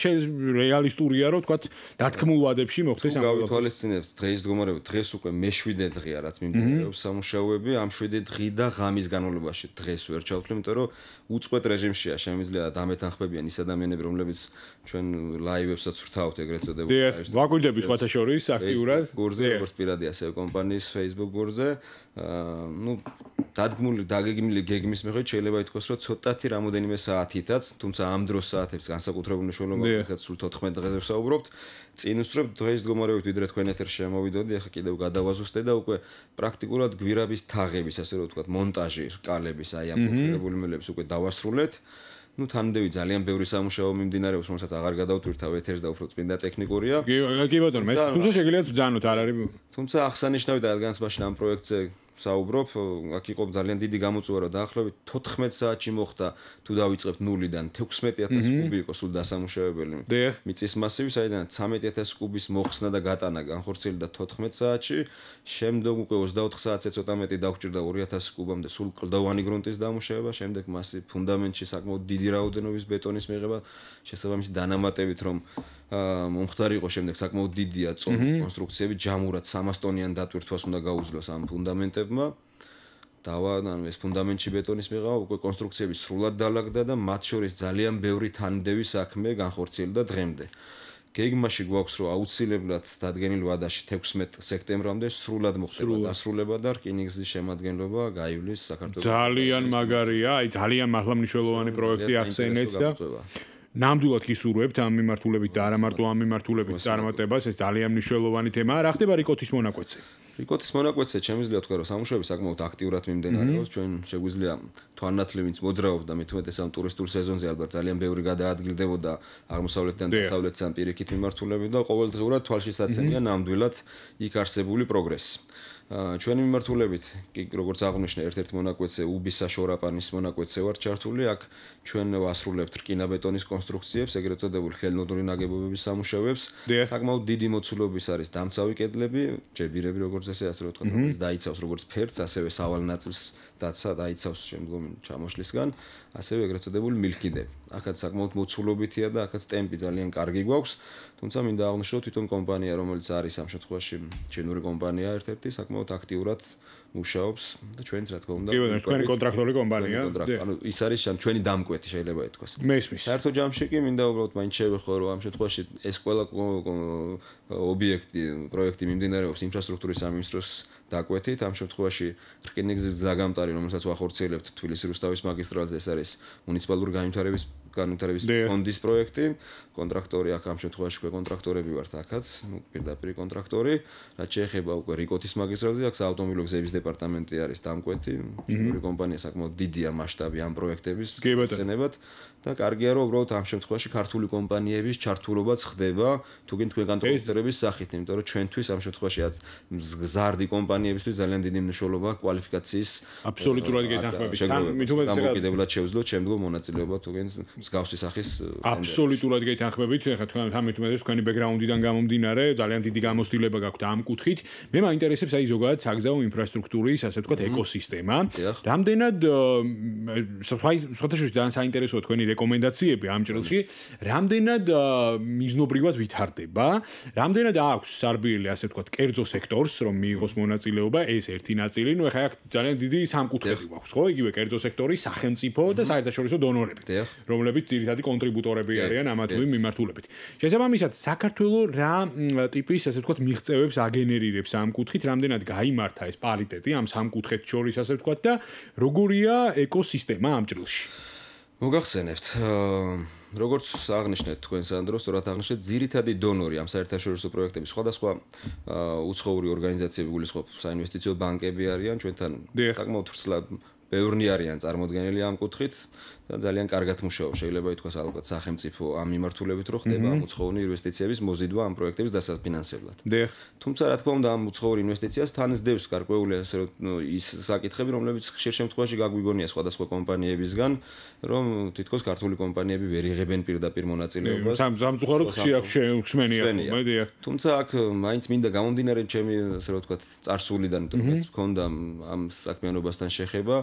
რეალისტურია რომ თქვა დათქმულვადებში მოხდეს ამ ყველაფერი. გავითვალისწინებთ დღეის დღომარეობა, დღეს უკვე მე-7 დღეა რაც მიმდინარეობს სამუშაოები, ამ 7 დღე და ღამის განმავლობაში დღეს ვერ ჩავთვლი, იმიტომ რომ უწყვეტ რეჟიმშია, შემიძლია დამეთანხმებიან ის ადამიანები, რომლებიც ჩვენ ლაივებსაც ვრთავთ ეგრეთ წოდებულ. დიახ, ვაკვირდები გურზები სხვათა შორის აქტიურად გურზე როგორც პირადი ასე კომპანიის Facebook გურზე აა ну დადგმული დაგეგმილი გეგმის მიხედვით შეიძლება ითქვას რომ ცოტათი რამოდენიმე საათითაც თუმცა ამ დროს საათებს განსაკუთრებული შეხება მოიხდა სულ 14 დღეზე ვსაუბრობთ წინუსწრებ დღეს დგომარეობთ ვიდრე თქვენ ეთერ შემოვიდოდი ახლა კიდევ გადავაზუსტე და უკვე პრაქტიკულად გვირაბის თაღების ასე რომ ვთქვათ მონტაჟი რკალების აი ამ კონკრეტული mhm. მელებს უკვე დავასრულეთ აა ну თანმდები ძალიან ბევრი სამუშაო მიმდინარეობს რომელსაც აღარ გადავთვირთ ავ ეთერს და უფრო წინდა ტექნიკურია კი კი ბატონო მე თუმცა შეიძლება ძანოთ არ არის თუმცა ახსანიშნავი და რადგანაც მაშინ ამ პროექტზე საუბრობ, აქ იყო ძალიან დიდი გამოწვევა რა, დაახლოებით 14 საათში მოხდა თუ დავიწყებთ 0-დან 16000 კუბი იყო სულ დასამუშავებელი. მიწის მასივი, საიდან 13000 კუბის მოხსნა და გატანა განხორციელდა 14 საათში, შემდეგ უკვე 24 საათზე ცოტა მეტი დაგჭირდა 2000 კუბამდე სულ კლდოვანი გრუნტის დამუშავება, შემდეგ მასი ფუნდამენტში საკმაოდ დიდი რაოდენობის ბეტონის მიღება, შესაბამისი დანამატებით რომ მომხდარიყო შემდეგ საკმაოდ დიდია წონი კონსტრუქციები ჯამურად 300 ტონიან დატვირთვას უნდა გაუძლოს ამ ფუნდამენტებმა დავა ანუ ეს ფუნდამენტში ბეტონის მიღავა უკვე კონსტრუქციები სრულად დაალაგდა და მათ შორის ძალიან ბევრი თანდევი საქმე განხორციელდა დღემდე გეგმაში გვაქვს რომ აუცილებლად დადგენილ ვადაში 16 სექტემბრამდე სრულად მოხდება დასრულება და რკინიგზის შემადგენლობა გაივლის საქართველოს ძალიან მაგარია აი ძალიან მართლმნიშვნელოვანი პროექტი ახსენეთ და ნამდვილად გისურვებთ ამ მიმართულებით და არა მარტო ამ მიმართულებით წარმატებას, ეს ძალიან მნიშვნელოვანი თემაა. რა ხდება რიკოტის მონაკვეთზე? რიკოტის მონაკვეთზე შეიძლება თქვა რომ სამუშაოები საკმაოდ აქტიურად მიმდინარეობს. ჩვენ შეგვიძლია თვანათლივინც მოძრაობდა მეთვეთე სამ ტურისტულ სეზონზე ალბათ ძალიან ბევრი გადაადგილდებოდა აღმოსავლეთიდან დასავლეთიდან პირიქით მიმართულებით და ყოველდღიურად თვალშისაცემია ნამდვილად იქ არსებული პროგრესი. ჩვენი მიმართულებით კი როგორც აღნიშნე ერთ-ერთი მონაკვეთზე უბისა შორაპანის მონაკვეთზე ვარ ჩართული აქ ჩვენ ვასრულებთ რკინაბეტონის კონსტრუქციებს ეგრეთ წოდებულ ხელნოდური ნაგებობების სამუშაოებს საკმაოდ დიდი მოცულობის არის დამცავი კედლები ჯებირები როგორც ესე ასე რა თქმა უნდა ეს დაიცავს როგორც ფერც ასევე სავალნაწილს დაცა დაიცავს შემდგომ ჩამოშლისგან ასევე ეგრეთ წოდებულ მილქიდებს აქაც საკმაოდ მოცულობითია და აქაც ტემპი ძალიან კარგი გვაქვს თუმცა მინდა აღნიშნო თვითონ კომპანია, რომელიც არის ამ შემთხვევაში ჩინური კომპანია ერთ-ერთი საკმაოდ აქტიურად მუშაობს და ჩვენც რა თქმა უნდა კი ბატონო ჩვენი კონტრაქტორი კომპანია ანუ ის არის ან ჩვენი დამკვეთი შეიძლება ითქვას მესმის საერთო ჯამში კი მინდა უბრალოდ მაინც შევეხო რომ ამ შემთხვევაში ეს ყველა ობიექტი პროექტი მიმდინარეობს ინფრასტრუქტურის სამინისტროს დაკვეთით ამ შემთხვევაში რკინიგზის გზაგამტარი რომელსაც ვახორციელებთ თბილისი რუსთავის მაგისტრალზე ეს არის მუნიციპალური განვითარების განვითარების ფონდის პროექტი. კონტრაქტორი აქ ამ შემთხვევაში უკვე კონტრაქტორები ვართ აქაც, ну პირდაპირი კონტრაქტორი. რა შეიძლება უკვე რიკოთის მაგისტრალზე, აქ საავტომობილო გზების დეპარტამენტი არის დამკვეთი, ორი კომპანია საკმაოდ დიდია მასშტაბი ამ პროექტების ცენებად და კარგია რომ უბრალოდ ამ შემთხვევაში ქართული კომპანიების ჩართულობაც ხდება, თუკინ თქვენ კონტრაქტორების სახით, იმიტომ რომ ჩვენთვის ამ შემთხვევაშიაც მზარდი კომპანიებისთვის ძალიან დიდი მნიშვნელობა კვალიფიკაციის აბსოლუტურად განხმები. თან მითუმეტეს რა შეგვიძლია შევძლოთ შემდგომ მონაწილეობა თუკინ მსგავსი სახის აბსოლუტურად გეთანხმებით ახლა თქვენ ამით უმეტეს თქვენი ბექგრაუნდიდან გამომდინარე ძალიან დიდი გამოცდილება გაქვთ ამ კუთხით მე მაინტერესებს აი ზოგადად საგზაო ინფრასტრუქტურის ასე ვთქვათ ეკოსისტემა რამდენად სხვათაშორის ძალიან საინტერესოა თქვენი რეკომენდაციები ამ ჭრილში რამდენად მიზნობრივად ვითარდება რამდენად აქვს სარბიელი ასე ვთქვათ კერძო სექტორს რომ მიიღოს მონაწილეობა ეს ერთი ნაწილი ნუ ახლა აქ ძალიან დიდი სამკუთხედი აქვს ხო იგივე კერძო სექტორი სახელმწიფო და საერთაშორისო დონორები რომლებიც ფონდების ძირითადი კონტრიბუტორები არიან ამ თუ იმ მიმართულებით. შესაბამისად, საქართველოს რა ტიპის, ასე ვთქვათ, მიღწევებს აგენერირებს ამ კუთხით, რამდენად გამართა ეს პარიტეტი ამ სამ კუთხეთ შორის, ასე ვთქვათ და როგორია ეკოსისტემა ამ ჭრილში? მოგახსენებთ, როგორც აღნიშნეთ თქვენ სანდრო, სწორად აღნიშნეთ, ძირითადი დონორი ამ საერთაშორისო პროექტების სხვადასხვა უცხოური ორგანიზაციები გულისხმობ საინვესტიციო ბანკები არიან ჩვენთან საკმაოდ ვრცლად ბევრნი არიან წარმოდგენილი ამ კუთხით, და ძალიან კარგად მუშაობს შეიძლება ითქვას ალბათ სახელმწიფო ამ მიმართულებით რო ხდება mhm. უცხოური ინვესტიციების მოზიდვა ამ პროექტების დასაფინანსებლად. დე. თუმცა რა თქმა უნდა ამ უცხოური ინვესტიციას თანსდევს გარკვეული ასე რომ ის საკითხები რომლებიც ხშირ შემთხვევაში გაგვიგონია სხვადასხვა კომპანიებისგან რომ თითქოს ქართული კომპანიები ვერ იღებენ პირდაპირ მონაწილეობას. სამ სამწუხაროდ ხშირად შეხმენია. მედია. თუმცა აქ э, მაინც მინდა გამომდინარე ჩემი ასე რომ ვთქვათ წარსულიდან თუმცა mhm. მქონდა ამ საქმიანობასთან შეხება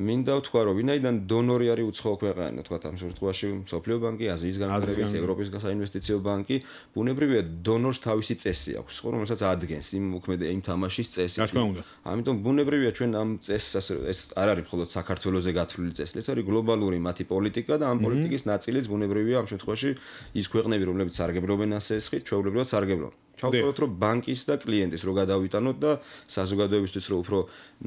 მინდა ვთქვა რომ ვინაიდან დონორი არის უცხო ქვეყანა თქვა ამ შემთხვევაში სოფლიო ბანკი აზიის განვითარების ევროპის გასაინვესტიციო ბანკი ბუნებრივია დონორს თავისი წესი აქვს ხო რომელსაც ადგენს იმ მოქმედ იმ თამაშის წესი რა თქმა უნდა ამიტომ ბუნებრივია ჩვენ ამ წესს ეს არ არის მხოლოდ საქართველოსზე გათვლილი წესი ეს არის გლობალური მათი პოლიტიკა და ამ პოლიტიკის ნაწილიც ბუნებრივია ამ შემთხვევაში ის ქვეყნები რომლებიც სარგებლობენ ასე ისხით ჩვეულებრივად სარგებლობენ ჩავწეროთ რომ ბანკის და კლიენტის რო გადავიტანოთ და საზოგადოებისთვის რო უფრო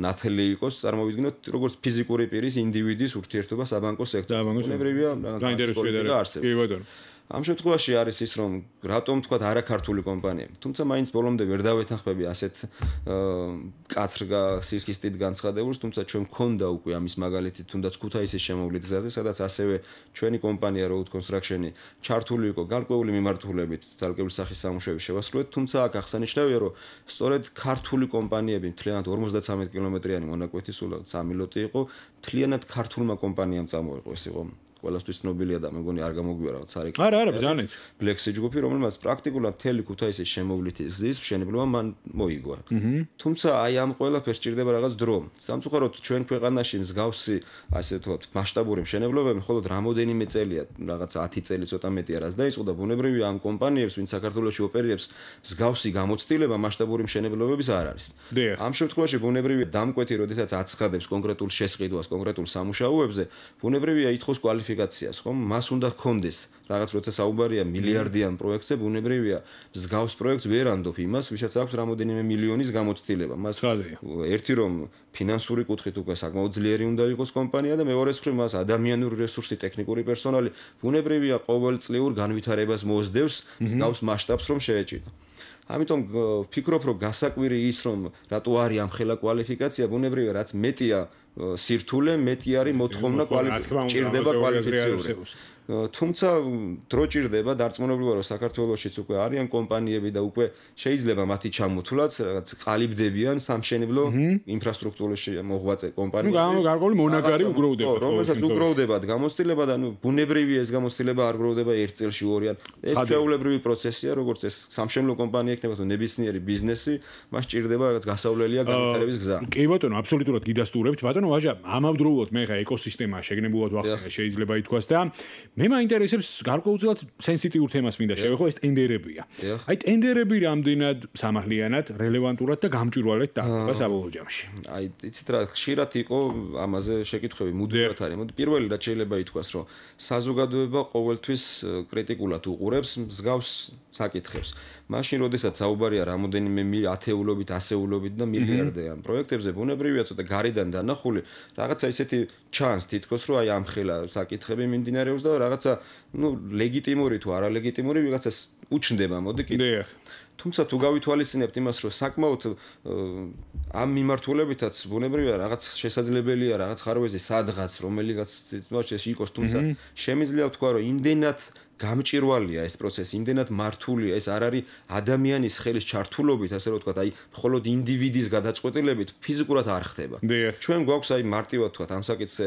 ნათელი იყოს წარმოვიდგინოთ როგორც ფიზიკური პირის ინდივიდის ურთიერთობა საბანკო სექტორში. ნებრივია რაღაც ინტერესი და არსებობს. კი ბატონო. ამ შემთხვევაში არის ის რომ რატომ თქვა არა ქართული კომპანია თუმცა მაინც ბოლომდე ვერ დავეთანხმები ასეთ კაცრ სიხისტით განცხადებულს თუმცა ჩვენ მქონდა უკვე ამის მაგალითი თუნდაც ქუთაისის შემოვლით გზაზე სადაც ასევე ჩვენი კომპანია road construction-ი ჩართული იყო გარკვეული მიმართულებით ძალკევრ სახის სამუშაოების შევასრულებით თუმცა აქ აღსანიშნავია რომ სწორედ ქართული კომპანიები მთლიანად 53 კილომეტრიანი მონაკვეთი სულ 3 ლოტი იყო მთლიანად ქართულმა კომპანიამ წამოიღო ეს იყო ყველასთვის ცნობილია და მე მგონი არ გამოგვია რაღაც არ იქ. არა, არა, ბჟანეთ. ბლექსი ჯგუფი, რომელმაც პრაქტიკულად თელი ქუთაისის შემოვლითი ზის მშენებლობა მან მოიგო. აჰა. თუმცა აი ამ ყველაფერს ჭირდება რაღაც დრო. სამწუხაროდ ჩვენ ქვეყანაში მსგავსი ასე ვთქვათ მასშტაბური მშენებლობები მხოლოდ რამოდენიმე წელია, რაღაც 10 წელი ცოტა მეტია რაც დაიწყო და ბუნებრივი ამ კომპანიებს, ვინც საქართველოში ოპერირებს, მსგავსი გამოცდილება მასშტაბური მშენებლობების არ არის. ამ შემთხვევაში ბუნებრივი დამკვეთი, როდესაც აცხადებს კონკრეტულ შესყიდვას, კონკრეტულ სამუშაოებზე, ბუნებრივია ითხოს კვალიფიკაცია კვალიფიკაციას, ხომ? მას უნდა ჰქონდეს რაღაც როცა საუბარია მილიარდიან პროექტზე, ბუნებრივია, მსგავს პროექტს ვერ ანდობ იმას, ვისაც აქვს რამოდენიმე მილიონის გამოცდილება. მას ერთი რომ ფინანსური კუთხით უკვე საკმაოდ ძლიერი უნდა იყოს კომპანია და მეორეს მხრივ მას ადამიანური რესურსი, ტექნიკური პერსონალი, ბუნებრივია ყოველწლიურ განვითარებას მოსდევს, მსგავს მასშტაბს რომ შეეჭიდა. ამიტომ ვფიქრობ, რომ გასაკვირი ის რომ რატო არის ამ ხელა კვალიფიკაცია, ბუნებრივია რაც მეტია სირთულე მეტი არის მოთხოვნა კვალიფიკაციაში. ჭირდება კვალიფიციური. თუმცა დრო ჭირდება დარწმუნებულიყო რომ საქართველოსშიც უკვე არიან კომპანიები და უკვე შეიძლება მათი ჩამოთვლაც რაღაც ყალიბდებიან სამშენებლო mhm. ინფრასტრუქტურაში მოღვაწე კომპანიები. ნუ გარკვეული მონაგარი უგროვდება. ხო, რომელსაც უგროვდებათ გამოცდილება და ნუ ბუნებრივია ეს გამოცდილება არ გროვდება ერთ წელში ორიან. ეს ჩეულებრივი პროცესია, როგორც ეს სამშენებლო კომპანია იქნება თუ ნებისმიერი ბიზნესი, მას ჭირდება რაღაც გასავლელია განვითარების გზა. კი ბატონო, აბსოლუტურად გიდასტურებთ, ბატონო, ვაჟა, ამავდროულად მე ხა ეკოსისტემა შეგნებულად ვახსენე, შეიძლება ითქვას და მე მაინტერესებს გარკვეულწილად სენსიტიურ თემას მინდა შევეხო ეს ტენდერებია. აი ტენდერები რამდენად სამართლიანად, რელევანტურად და გამჭვირვალედ დაგვა საბოლოო ჯამში. აი იცით რა, ხშირად იყო ამაზე შეკითხვები მუდმივად არის. მოდი პირველი რაც შეიძლება ითქვას, რომ საზოგადოება ყოველთვის კრიტიკულად უყურებს მსგავს საკითხებს. მაშინ როდესაც საუბარია რამოდენიმე ათეულობით, ასეულობით და მილიარდე ამ mm-hmm. პროექტებზე, ბუნებრივია ცოტა გარიდან დანახული რაღაცა ისეთი ჩანს თითქოს, რომ აი ამხელა საკითხები მიმდინარეობს და რაღაცა, ну, легитимური თუ არალეგიტიმური ვიღაცას უჩნდება, მოდი კიდე. დიახ. თუმცა თუ გავითვალისწინებთ იმას, რომ საკმაოდ ამ მიმართულებითაც ბუნებრივია რაღაც შესაძლებელია, რაღაც ხარვეზე სადღაც რომელიღაც ცნობაში იყოს, თუმცა შემიძლია თქვა, რომ იმდენად გამჭირვალია ეს პროცესი, იმდენად მართულია, ეს არ არის ადამიანის ხელის ჩართულობით, ასე რომ ვთქვათ, აი, მხოლოდ ინდივიდის გადაწყვეტილებით ფიზიკურად არ ხდება. ჩვენ გვაქვს აი მარტივად ვთქვათ, ამ საკითხზე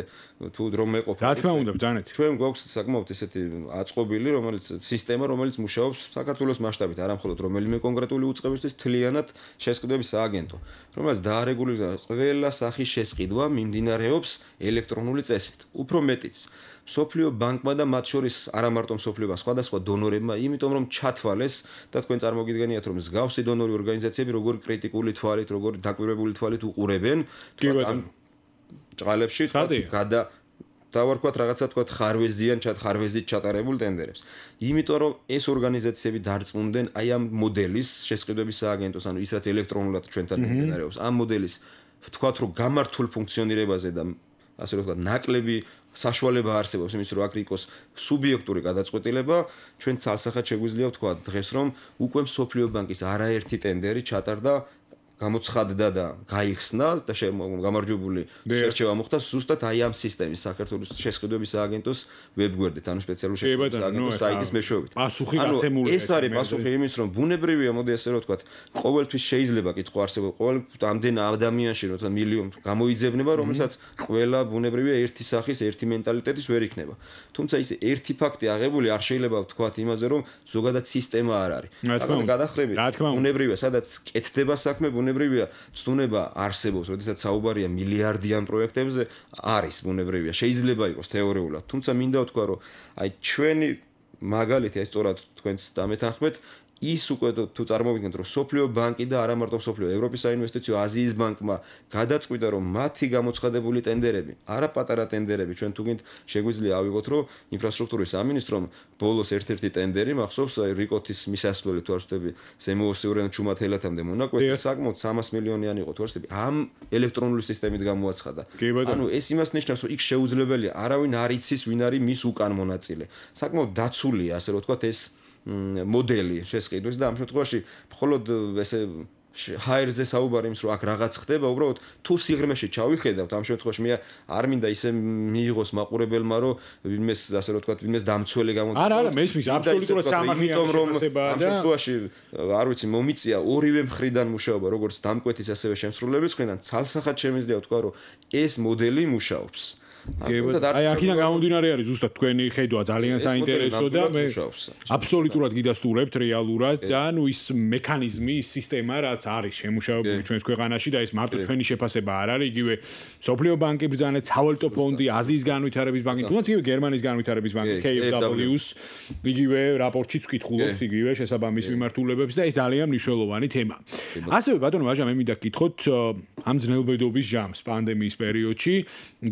თუ რომ მეყოფა. რა თქმა უნდა, ბძანეთ. ჩვენ გვაქვს საკმაოდ ესეთი აწყობილი, რომელიც სისტემა, რომელიც მუშაობს საქართველოს მასშტაბით, არა მხოლოდ რომელიმე კონკრეტული უწყებისთვის, თლიანად შესყიდვების სააგენტო, რომელიც დაარეგულირდა ყველა სახის შესყიდვა მიმდინარეობს ელექტრონული წესით. უფრო მეტიც, სოფლიო ბანკმა და მათ შორის არა მარტო სოფლიო ბანკმა სხვადასხვა დონორებმა, იმიტომ რომ ჩათვალეს და თქვენ წარმოგიდგენიათ რომ მსგავსი დონორი ორგანიზაციები როგორი კრიტიკული თვალით, როგორი დაკვირვებული თვალით უყურებენ ამ ჭალებში თქვა გადა დავარქვათ რაღაცა თქვა ხარვეზიან ჩათ ხარვეზით ჩატარებულ ტენდერებს. იმიტომ რომ ეს ორგანიზაციები დარწმუნდნენ აი ამ მოდელის შესყიდვების სააგენტოს, ანუ ის რაც ელექტრონულად ჩვენთან მიმდინარეობს, ამ მოდელის თქვათ რომ გამართულ ფუნქციონირებაზე და ასე რომ ვთქვათ ნაკლები საშუალება არსებობს იმის რომ აქ იყოს სუბიექტური გადაწყვეტილება ჩვენ ცალსახად შეგვიძლია ვთქვა დღეს რომ უკვე სოფლიო ბანკის არაერთი ტენდერი ჩატარდა გამოცხადდა და გაიხსნა და გამარჯვებული შერჩევა მოხდა ზუსტად აი ამ სისტემის საქართველოს შესყიდვების სააგენტოს ვებგვერდით ანუ სპეციალურ შესყიდვების სააგენტოს მეშვეობით. პასუხი გაცემული. ეს არის პასუხი იმის რომ ბუნებრივია მოდი ასე რა ვთქვათ, ყოველთვის შეიძლება კითხო არსებობს ყოველ ამდენ ადამიანში როცა მილიონ გამოიძებნება რომელსაც ყველა ბუნებრივია ერთი სახის ერთი მენტალიტეტის ვერ იქნება. თუმცა ის ერთი ფაქტი აღებული არ შეიძლება ვთქვათ იმაზე რომ ზოგადად სისტემა არ არის. რა თქმა უნდა გადახრები ბუნებრივია სადაც კეთდება საქმე ბუნებრივია ცდუნება არსებობს, როდესაც საუბარია მილიარდიან პროექტებზე, არის ბუნებრივია. შეიძლება იყოს თეორიულად, თუმცა მინდა ვთქვა, რომ აი ჩვენი მაგალითი ეს სწორად თქვენს დამეთანხმეთ, ის უკვე თუ წარმოვიდგენთ რომ სოფლიო ბანკი და არა მარტო სოფლიო ევროპის საინვესტიციო აზიის ბანკმა გადაწყვიტა რომ მათი გამოცხადებული ტენდერები, არა პატარა ტენდერები, ჩვენ თუგინ შეგვიძლია ავიღოთ რომ ინფრასტრუქტურის სამინისტრომ ბოლოს ერთ-ერთი ტენდერი მახსოვს აი რიკოთის მისასვლელი თუ არ ვთები ზემოოსიურენ ჩუმათელათამდე მონაკვეთი საკმაოდ 300 მილიონიანი იყო თუ არ ვთები ამ ელექტრონული სისტემით გამოაცხადა. ანუ ეს იმას ნიშნავს რომ იქ შეუძლებელია არავინ არ იცის ვინ არის მის უკან მონაწილე. საკმაოდ დაცულია ასე რომ ვთქვათ ეს მოდელი შესყიდვის და ამ შემთხვევაში მხოლოდ ესე ჰაიერზე საუბარი იმის რომ აქ რაღაც ხდება, უბრალოდ თუ სიღრმეში ჩავიხედავთ, ამ შემთხვევაში მე არ მინდა ისე მიიღოს მაყურებელმა, რომ ვინმეს ასე რომ ვთქვათ, ვინმეს დამცველი გამოთქვა. არა, არა, მე ისმის აბსოლუტურად სამართლიანი შეფასება და ამ შემთხვევაში არ ვიცი, მომიწია ორივე მხრიდან მუშაობა, როგორც დამკვეთის ასევე შემსრულებლის მხრიდან, ცალსახად შემიძლია ვთქვა, რომ ეს მოდელი მუშაობს. აი აქიდან გამომდინარე არის ზუსტად თქვენი ხედვა ძალიან საინტერესო და მე აბსოლუტურად გიდასტურებთ რეალურად და ანუ ის მექანიზმი, სისტემა რაც არის შემუშავებული ჩვენს ქვეყანაში და ეს მარტო ჩვენი შეფასება არ არის იგივე სოფლიო ბანკი ბრძანეთ სავალუტო ფონდი, აზიის განვითარების ბანკი, თუნდაც იგივე გერმანიის განვითარების ბანკი KfW-ს იგივე რაპორტშიც ვკითხულობთ იგივე შესაბამის მიმართულებებს და ეს ძალიან მნიშვნელოვანი თემა. ასევე ბატონო ვაჟა მე მინდა გითხოთ ამ ძნელბედობის ჟამს პანდემიის პერიოდში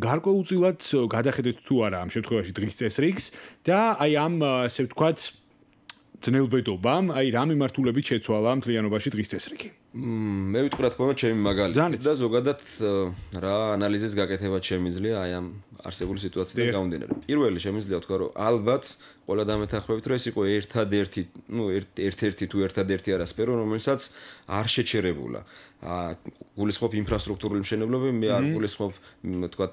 გარკვეულწილად ნამდვილად გადახედეთ თუ არა ამ შემთხვევაში დღის წესრიგს და აი ამ ასე ვთქვათ ძნელბედობამ, აი რამე მართულებით შეცვალა მთლიანობაში დღის წესრიგი. მე ვიტყვი რა თქმა უნდა ჩემი მაგალითი და ზოგადად რა ანალიზის გაკეთება შემიძლია აი ამ არსებული სიტუაციიდან გამომდინარე. პირველი შემიძლია ვთქვა რომ ალბათ ყველა დამეთახმებით რომ ეს იყო ერთადერთი, ну ერთ-ერთი თუ ერთადერთი არასფერო რომელსაც არ შეჩერებულა. აა გულისხმობ ინფრასტრუქტურული მშენებლობები, მე არ გულისხმობ ვთქვა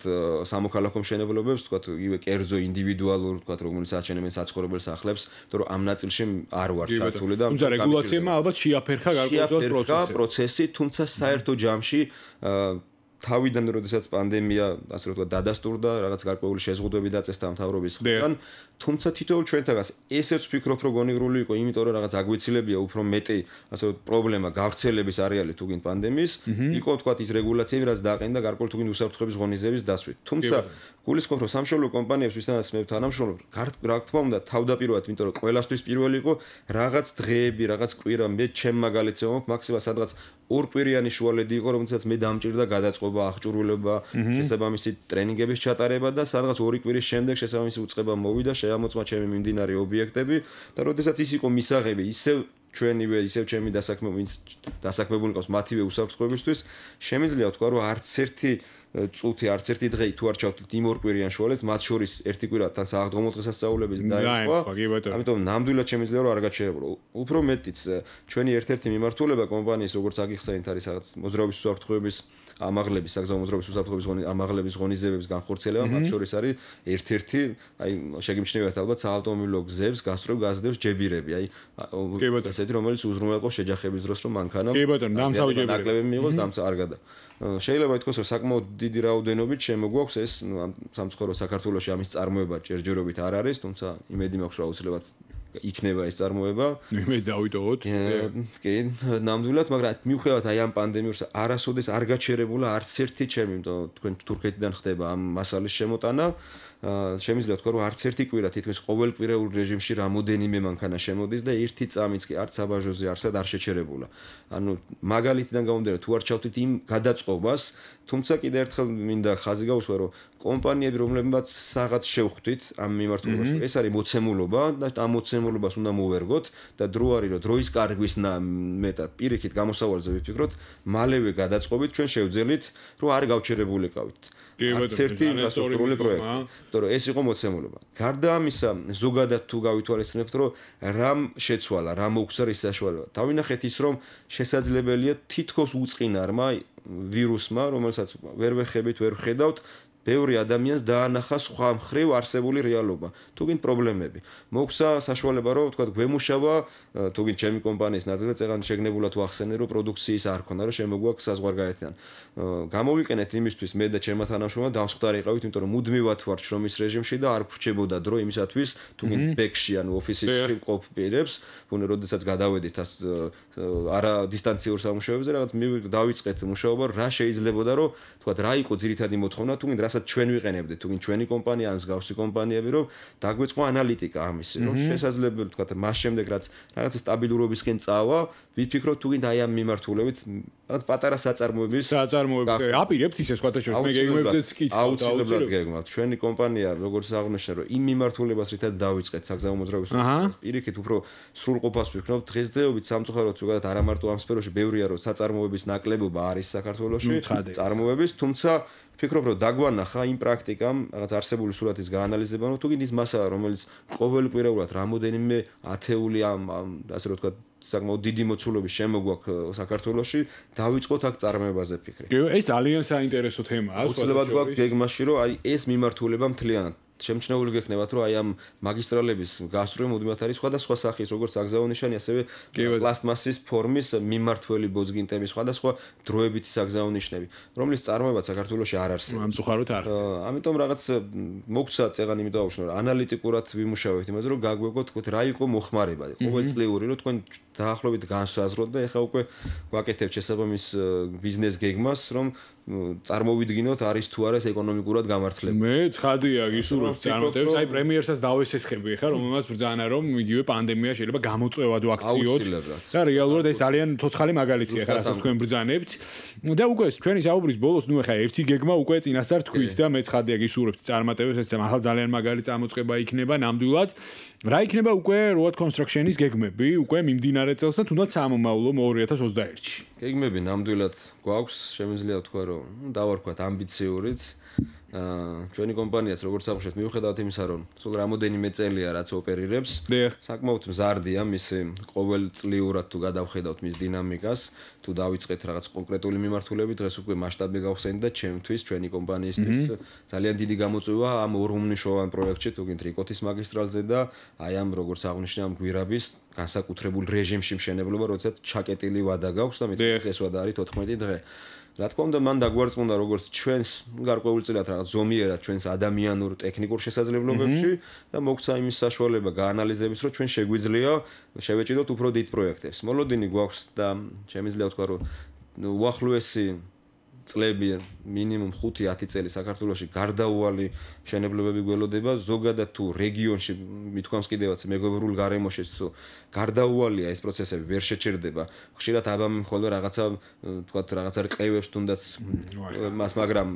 სამოქალაქო მშენებლობებს, ვთქვა იგივე კერძო ინდივიდუალურ ვთქვა რომელსაც ჩენებენ საცხოვრებელ სახლებს, თორემ ამ ნაწილში არ ვარ ჩართული და ამ რეგულაციებმა ალბათ შეაფერხა გარკვეულ პროცესებს. პროცესი, თუმცა საერთო ჯამში თავიდან როდესაც პანდემია ასე რომ თქვა დადასტურდა, რაღაც გარკვეული შეზღუდვები დაწესდა მთავრობის მხრიდან, თუმცა თითოეულ ჩვენთანაც ესეც ვფიქრობ, რომ გონიგრული იყო, იმიტომ რომ რაღაც აგვეცილებია უფრო მეტი, ასე რომ პრობლემა გავრცელების არეალი თუ გინდ პანდემიის, იყო თქვა ის რეგულაციები, რაც დაყენდა გარკვეულ თუ გინდ უსაფრთხოების ღონისძიების დასვით. თუმცა გულისხმობ, რომ სამშობლო კომპანიებს ვისთანაც მე თანამშრომლობ, რა თქმა უნდა, თავდაპირველად, იმიტომ რომ ყველასთვის პირველი იყო, რაღაც დღეები, რაღაც კვირა მე ჩემ მაგალითზე ვამბობ, მაქსიმა სადღაც ურკვირიანი შუალედი იყო, რომელსაც მე დამჭირდა გადაწყობა, აღჭურვილობა, შესაბამისი ტრენინგების ჩატარება და სადღაც ორი კვირის შემდეგ შესაბამისი უწყება მოვიდა, შეამოწმა ჩემი მიმდინარე ობიექტები და როდესაც ის იყო მისაღები, ისევ ჩვენივე ისევ ჩემი დასაქმებული ვინც დასაქმებული იყოს მათივე უსაფრთხოებისთვის შემიძლია ვთქვა რომ არც ერთი წუთი არც ერთი დღე თუ არ ჩავთვით იმ ორკვირიან შოლეს მათ შორის ერთი კვირა თან საღდგომოდ დღესასწაულების დაიწყო ამიტომ ნამდვილად შემიძლია რომ არ გაჩერებულო უფრო მეტიც ჩვენი ერთ-ერთი მიმართულება კომპანიის როგორც აგიხსენით არის რაღაც მოძრაობის უსაფრთხოების ამაღლების საგზაო მოძრაობის უსაფრთხოების ამაღლების ღონისძიებების განხორციელება მათ შორის არის ერთ-ერთი აი შეგიმჩნევათ ალბათ საავტომობილო გზებს გასწრებ გაზდებს ჯებირები აი ესეთი რომელიც უზრუნველყოს შეჯახების დროს რომ მანქანა კი ბატონო ნამცავი ჯებირები ნაკლებები მიიღოს ნამცა არ გადა შეიძლება ითქვას რომ საკმაოდ დიდი რაოდენობით შემოგვაქვს ეს ნუ ამ სამცხეროს საქართველოსში ამის წარმოება ჯერჯერობით არ არის თუმცა იმედი მაქვს რომ აუცილებლად იქნება ეს წარმოება იმედი დავიტოვოთ კი ნამდვილად მაგრამ მიუხედავად აი ამ პანდემიურს არასოდეს არ გაჩერებულა არც ერთი ჩემი თქვენ თურქეთიდან ხდება ამ მასალის შემოტანა შემიძლია ვთქვა რომ არც ერთი კვირა თითქმის ყოველ კვირაულ რეჟიმში რამოდენიმე მანქანა შემოდის და ერთი წამიც კი არც აბაჟოზე არცად არ შეჩერებულა. ანუ მაგალითიდან გამომდინარე თუ არ ჩავთვით იმ გადაწყობას, თუმცა კიდე ერთხელ მინდა ხაზი გავუსვა რომ კომპანიები რომლებმაც საღაც შევხვდით ამ მიმართულებას, ეს არის მოცემულობა და ამ მოცემულობას უნდა მოვერგოთ და დრო არის რომ დროის კარგვის მეტად პირიქით გამოსავალზე ვიფიქროთ, მალევე გადაწყობით ჩვენ შევძელით რომ არ გავჩერებულიყავით. ერთი ინფრასტრუქტურული პროექტი. იმიტომ რომ ეს იყო მოცემულობა. გარდა ამისა, ზოგადად თუ გავითვალისწინებთ, რომ რამ შეცვალა, რა მოხდა ეს საშუალება. დავინახეთ ის, რომ შესაძლებელია თითქოს უצინარმა ვირუსმა, რომელსაც ვერ ვეხებით, ვერ ვხედავთ, ბევრი ადამიანს დაანახა სხვა მხრივ არსებული რეალობა, თუკი პრობლემები. მოგვსა საშუალება რომ ვთქვათ გვემუშავა, თუკი ჩემი კომპანიის ნაცვლად წეგანი შეგნებულა თუ ახსენე რომ პროდუქციის არ ხონა რომ შემოგვაქვს საზღვარგარეთიდან. გამოვიყენეთ იმისთვის მე და ჩემთან თანამშრომლო დამსხვდარიყავით, იმიტომ რომ მუდმივად ვარ შრომის რეჟიმში და არ ფრჩებოდა დრო იმისათვის, თუკი ბექში ან ოფისში ვყოფ პირებს, ვინ როდესაც გადავედით ას არა დისტანციურ სამუშაოებზე რაღაც მივდავიწყეთ მუშაობა, რა შეიძლება და რომ თქვათ რა იყო ძირითადი მოთხოვნა, თუკი რა რასაც ჩვენ ვიყენებდით, თუ ვინ ჩვენი კომპანია ან მსგავსი კომპანიები, რომ დაგვეწყო ანალიტიკა ამის, რომ შესაძლებელი თქვა მას შემდეგ რაც რაღაცა სტაბილურობისკენ წავა, ვიფიქროთ თუ ვინ აი ამ მიმართულებით რაღაც პატარა საწარმოების საწარმოებს აპირებთ ისე სხვათა შორის მე გეგმებდეთ კიდე აუცილებლად გეგმავთ ჩვენი კომპანია როგორც აღნიშნე რომ იმ მიმართულებას რითაც დაიწყეთ საგზაო მოძრაობის პირიქით უფრო სრულყოფას ვიქნებ დღესდღეობით სამწუხაროდ ზოგადად არამარტო ამ სფეროში ბევრია რომ საწარმოების ნაკლებობა არის საქართველოსში წარმოების თუმცა ფიქრობ რომ დაგვანახა იმ პრაქტიკამ რაღაც არსებული სურათის გაანალიზება ნუ თუ კი ის მასალა რომელიც ყოველ კვირეულად რამოდენიმე ათეული ამ ასე რომ ვთქვა საკმაოდ დიდი მოცულობის შემოგვაქ საქართველოსში დავიწყოთ აქ წარმოებაზე ფიქრი. კი ეს ძალიან საინტერესო თემაა. უცლებად გვაქვს გეგმაში რომ აი ეს მიმართულება მთლიანად შემჩნეული გექნებათ რომ აი ამ მაგისტრალების გასწრო მოდმათ არის სხვადასხვა სახის როგორც აგზავო ნიშანი ასევე პლასტმასის ფორმის მიმართველი ბოძგინტები სხვადასხვა დროებით საგზავო ნიშნები რომლის წარმოება საქართველოსში არ არის ამწუხაროდ არ ამიტომ რაღაც მოგცა წეგან იმით აღვშნო რომ ანალიტიკურად ვიმუშავებთ იმაზე რომ გაგვეგოთ თქო რა იყო მოხმარება ყოველწლიური რომ თქვენ დაახლოებით განსაზრო და ეხა უკვე გვაკეთებთ შესაბამის ბიზნეს გეგმას, რომ წარმოვიდგინოთ არის თუ არა ეს ეკონომიკურად გამართლებული. მე ხადია გისურვებ წარმოთებს, აი პრემიერსაც დავესესხები ხა, რომელსაც ბრძანა რომ იგივე პანდემია შეიძლება გამოწევადო აქციოთ. და რეალურად ეს ძალიან ცოცხალი მაგალითია ხა, რასაც თქვენ ბრძანებთ. და უკვე ჩვენი საუბრის ბოლოს, ნუ ხა ერთი გეგმა უკვე წინასწარ თქვით და მე ხადია გისურვებ წარმოთებს, ეს ახლა ძალიან მაგალი წამოწება იქნება ნამდვილად. რა იქნება უკვე road construction-ის გეგმები, უკვე მიმდინარე მეორე წელს და თუნდაც ამომავლო 2021-ში. გეგმები ნამდვილად გვაქვს, შემიძლია ვთქვა რომ დავარქვათ ამბიციურიც ჩვენი კომპანიას როგორც აღვშეთ მიუხედავთ იმისა რომ სულ რამოდენიმე წელია რაც ოპერირებს საკმაოდ მზარდია მის ყოველწლიურად თუ გადავხედავთ მის დინამიკას თუ დავიწყეთ რაღაც კონკრეტული მიმართულები დღეს უკვე მასშტაბი გავხსენით და ჩემთვის ჩვენი კომპანიისთვის ძალიან დიდი გამოწვევა ამ ორ უმნიშვნელოვან პროექტში თუ გინდ რიკოთის მაგისტრალზე და აი ამ როგორც აღვნიშნე ამ გვირაბის განსაკუთრებულ რეჟიმში მშენებლობა როდესაც ჩაკეტილი ვადა გაქვს და მე ეს ვადა არის 14 დღე რა თქმა უნდა მან დაგვარწმუნა როგორც ჩვენს გარკვეულ წილად რაღაც ზომიერად ჩვენს ადამიანურ ტექნიკურ შესაძლებლობებში და მოგცა იმის საშუალება გაანალიზების რომ ჩვენ შეგვიძლია შევეჭიდოთ უფრო დიდ პროექტებს. მოლოდინი გვაქვს და შემიძლია ვთქვა რომ უახლოესი წლები მინიმუმ 5-10 წელი საქართველოსში გარდაუვალი შენებლებები გველოდება ზოგადად თუ რეგიონში მithkoms კიდევაც მეგობრულ გარემოშიც თუ გარდაუვალია ეს პროცესები ვერ შეჩერდება ხშირად აბამ ხოლმე რაღაცა თქვა რაღაცა რყევებს თუნდაც მას მაგრამ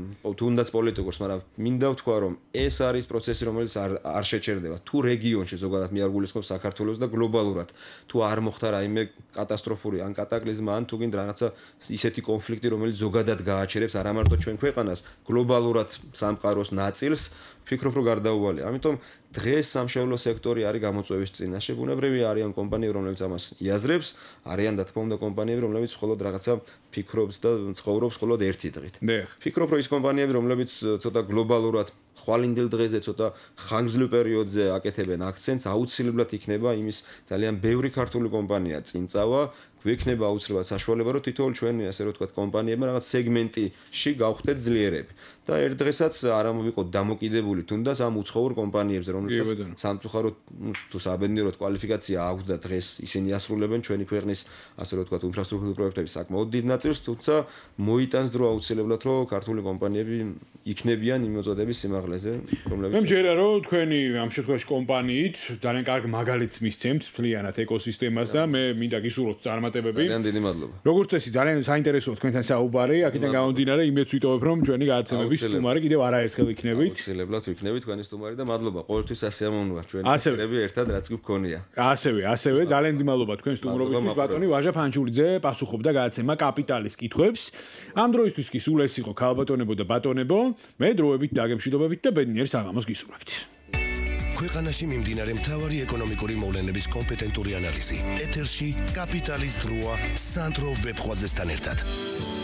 თუნდაც პოლიტიკურს მაგრამ მინდა ვთქვა რომ ეს არის პროცესი რომელიც არ არ შეჩერდება თუ რეგიონში ზოგადად მიარგულისხმობს საქართველოს და გლობალურად თუ არ მოხდა რაიმე კატასტროფური ან კატაკლიზმა ან თუ გინდ რაღაცა ისეთი კონფლიქტი რომელიც ზოგადად გა გააჩერებს არამარტო ჩვენ ქვეყანას, გლობალურად სამყაროს ნაწილს, ფიქრობ რომ გარდაუვალია. ამიტომ დღეს სამშენებლო სექტორი არის გამოწვევის წინაშე. ბუნებრივი არიან კომპანიები, რომლებიც ამას იაზრებს, არიან და თქმა უნდა კომპანიები, რომლებიც მხოლოდ რაღაცა ფიქრობს და ცხოვრობს მხოლოდ ერთი დღით. მე ფიქრობ, რომ ის კომპანიები, რომლებიც ცოტა გლობალურად ხვალინდელ დღეზე ცოტა ხანგრძლივ პერიოდზე აკეთებენ აქცენტს, აუცილებლად იქნება იმის ძალიან ბევრი ქართული კომპანია წინწავა, გვექნება აუცილებლად საშუალება, რომ თითოეულ ჩვენ ასე რომ ვთქვათ კომპანიებმა რაღაც სეგმენტიში გავხდეთ ძლიერები. და ერთ დღესაც არ ამოვიყო დამოკიდებული თუნდაც ამ უცხოურ კომპანიებზე, რომ რომელსაც სამწუხარო თუ საბედნიეროდ კვალიფიკაცია აქვს და დღეს ისინი ასრულებენ ჩვენი ქვეყნის ასე რომ ვთქვათ ინფრასტრუქტურული პროექტების საკმაოდ დიდ ნაწილს, თუმცა მოიტანს დრო აუცილებლად რომ ქართული კომპანიები იქნებიან იმ მოწოდების სიმაღლეზე, რომლებიც მე მჯერა რომ თქვენი ამ შემთხვევაში კომპანიით ძალიან კარგ მაგალითს მისცემთ ფლიანათ ეკოსისტემას და მე მინდა გისურვოთ წარმატებები. ძალიან დიდი მადლობა. როგორც წესი ძალიან საინტერესოა თქვენთან საუბარი, აქედან გამომდინარე იმეც ვიტოვებ რომ ჩვენი გადაცემების სტუმარი კიდევ არაერთხელ იქნებით. აუცილებლად იქნებით თქვენი სტუმარი და მადლობა ყოველ ჩვენთვის ასე ამონვა ჩვენი ფიქრები ერთად რაც გვქონია. ასევე, ასევე ძალიან დიმალობა თქვენ სტუმრობისთვის ბატონი ვაჟა ფანჯურძე პასუხობდა გააცემა კაპიტალის კითხვებს. ამ დროისთვის კი სულ ეს იყო ქალბატონებო და ბატონებო, მე დროებით დაგემშვიდობებით და ბედნიერ საღამოს გისურვებთ. ქვეყანაში მიმდინარე მთავარი ეკონომიკური მოვლენების კომპეტენტური ანალიზი. ეთერში კაპიტალის დროა სანდრო ვებხვაძესთან ერთად.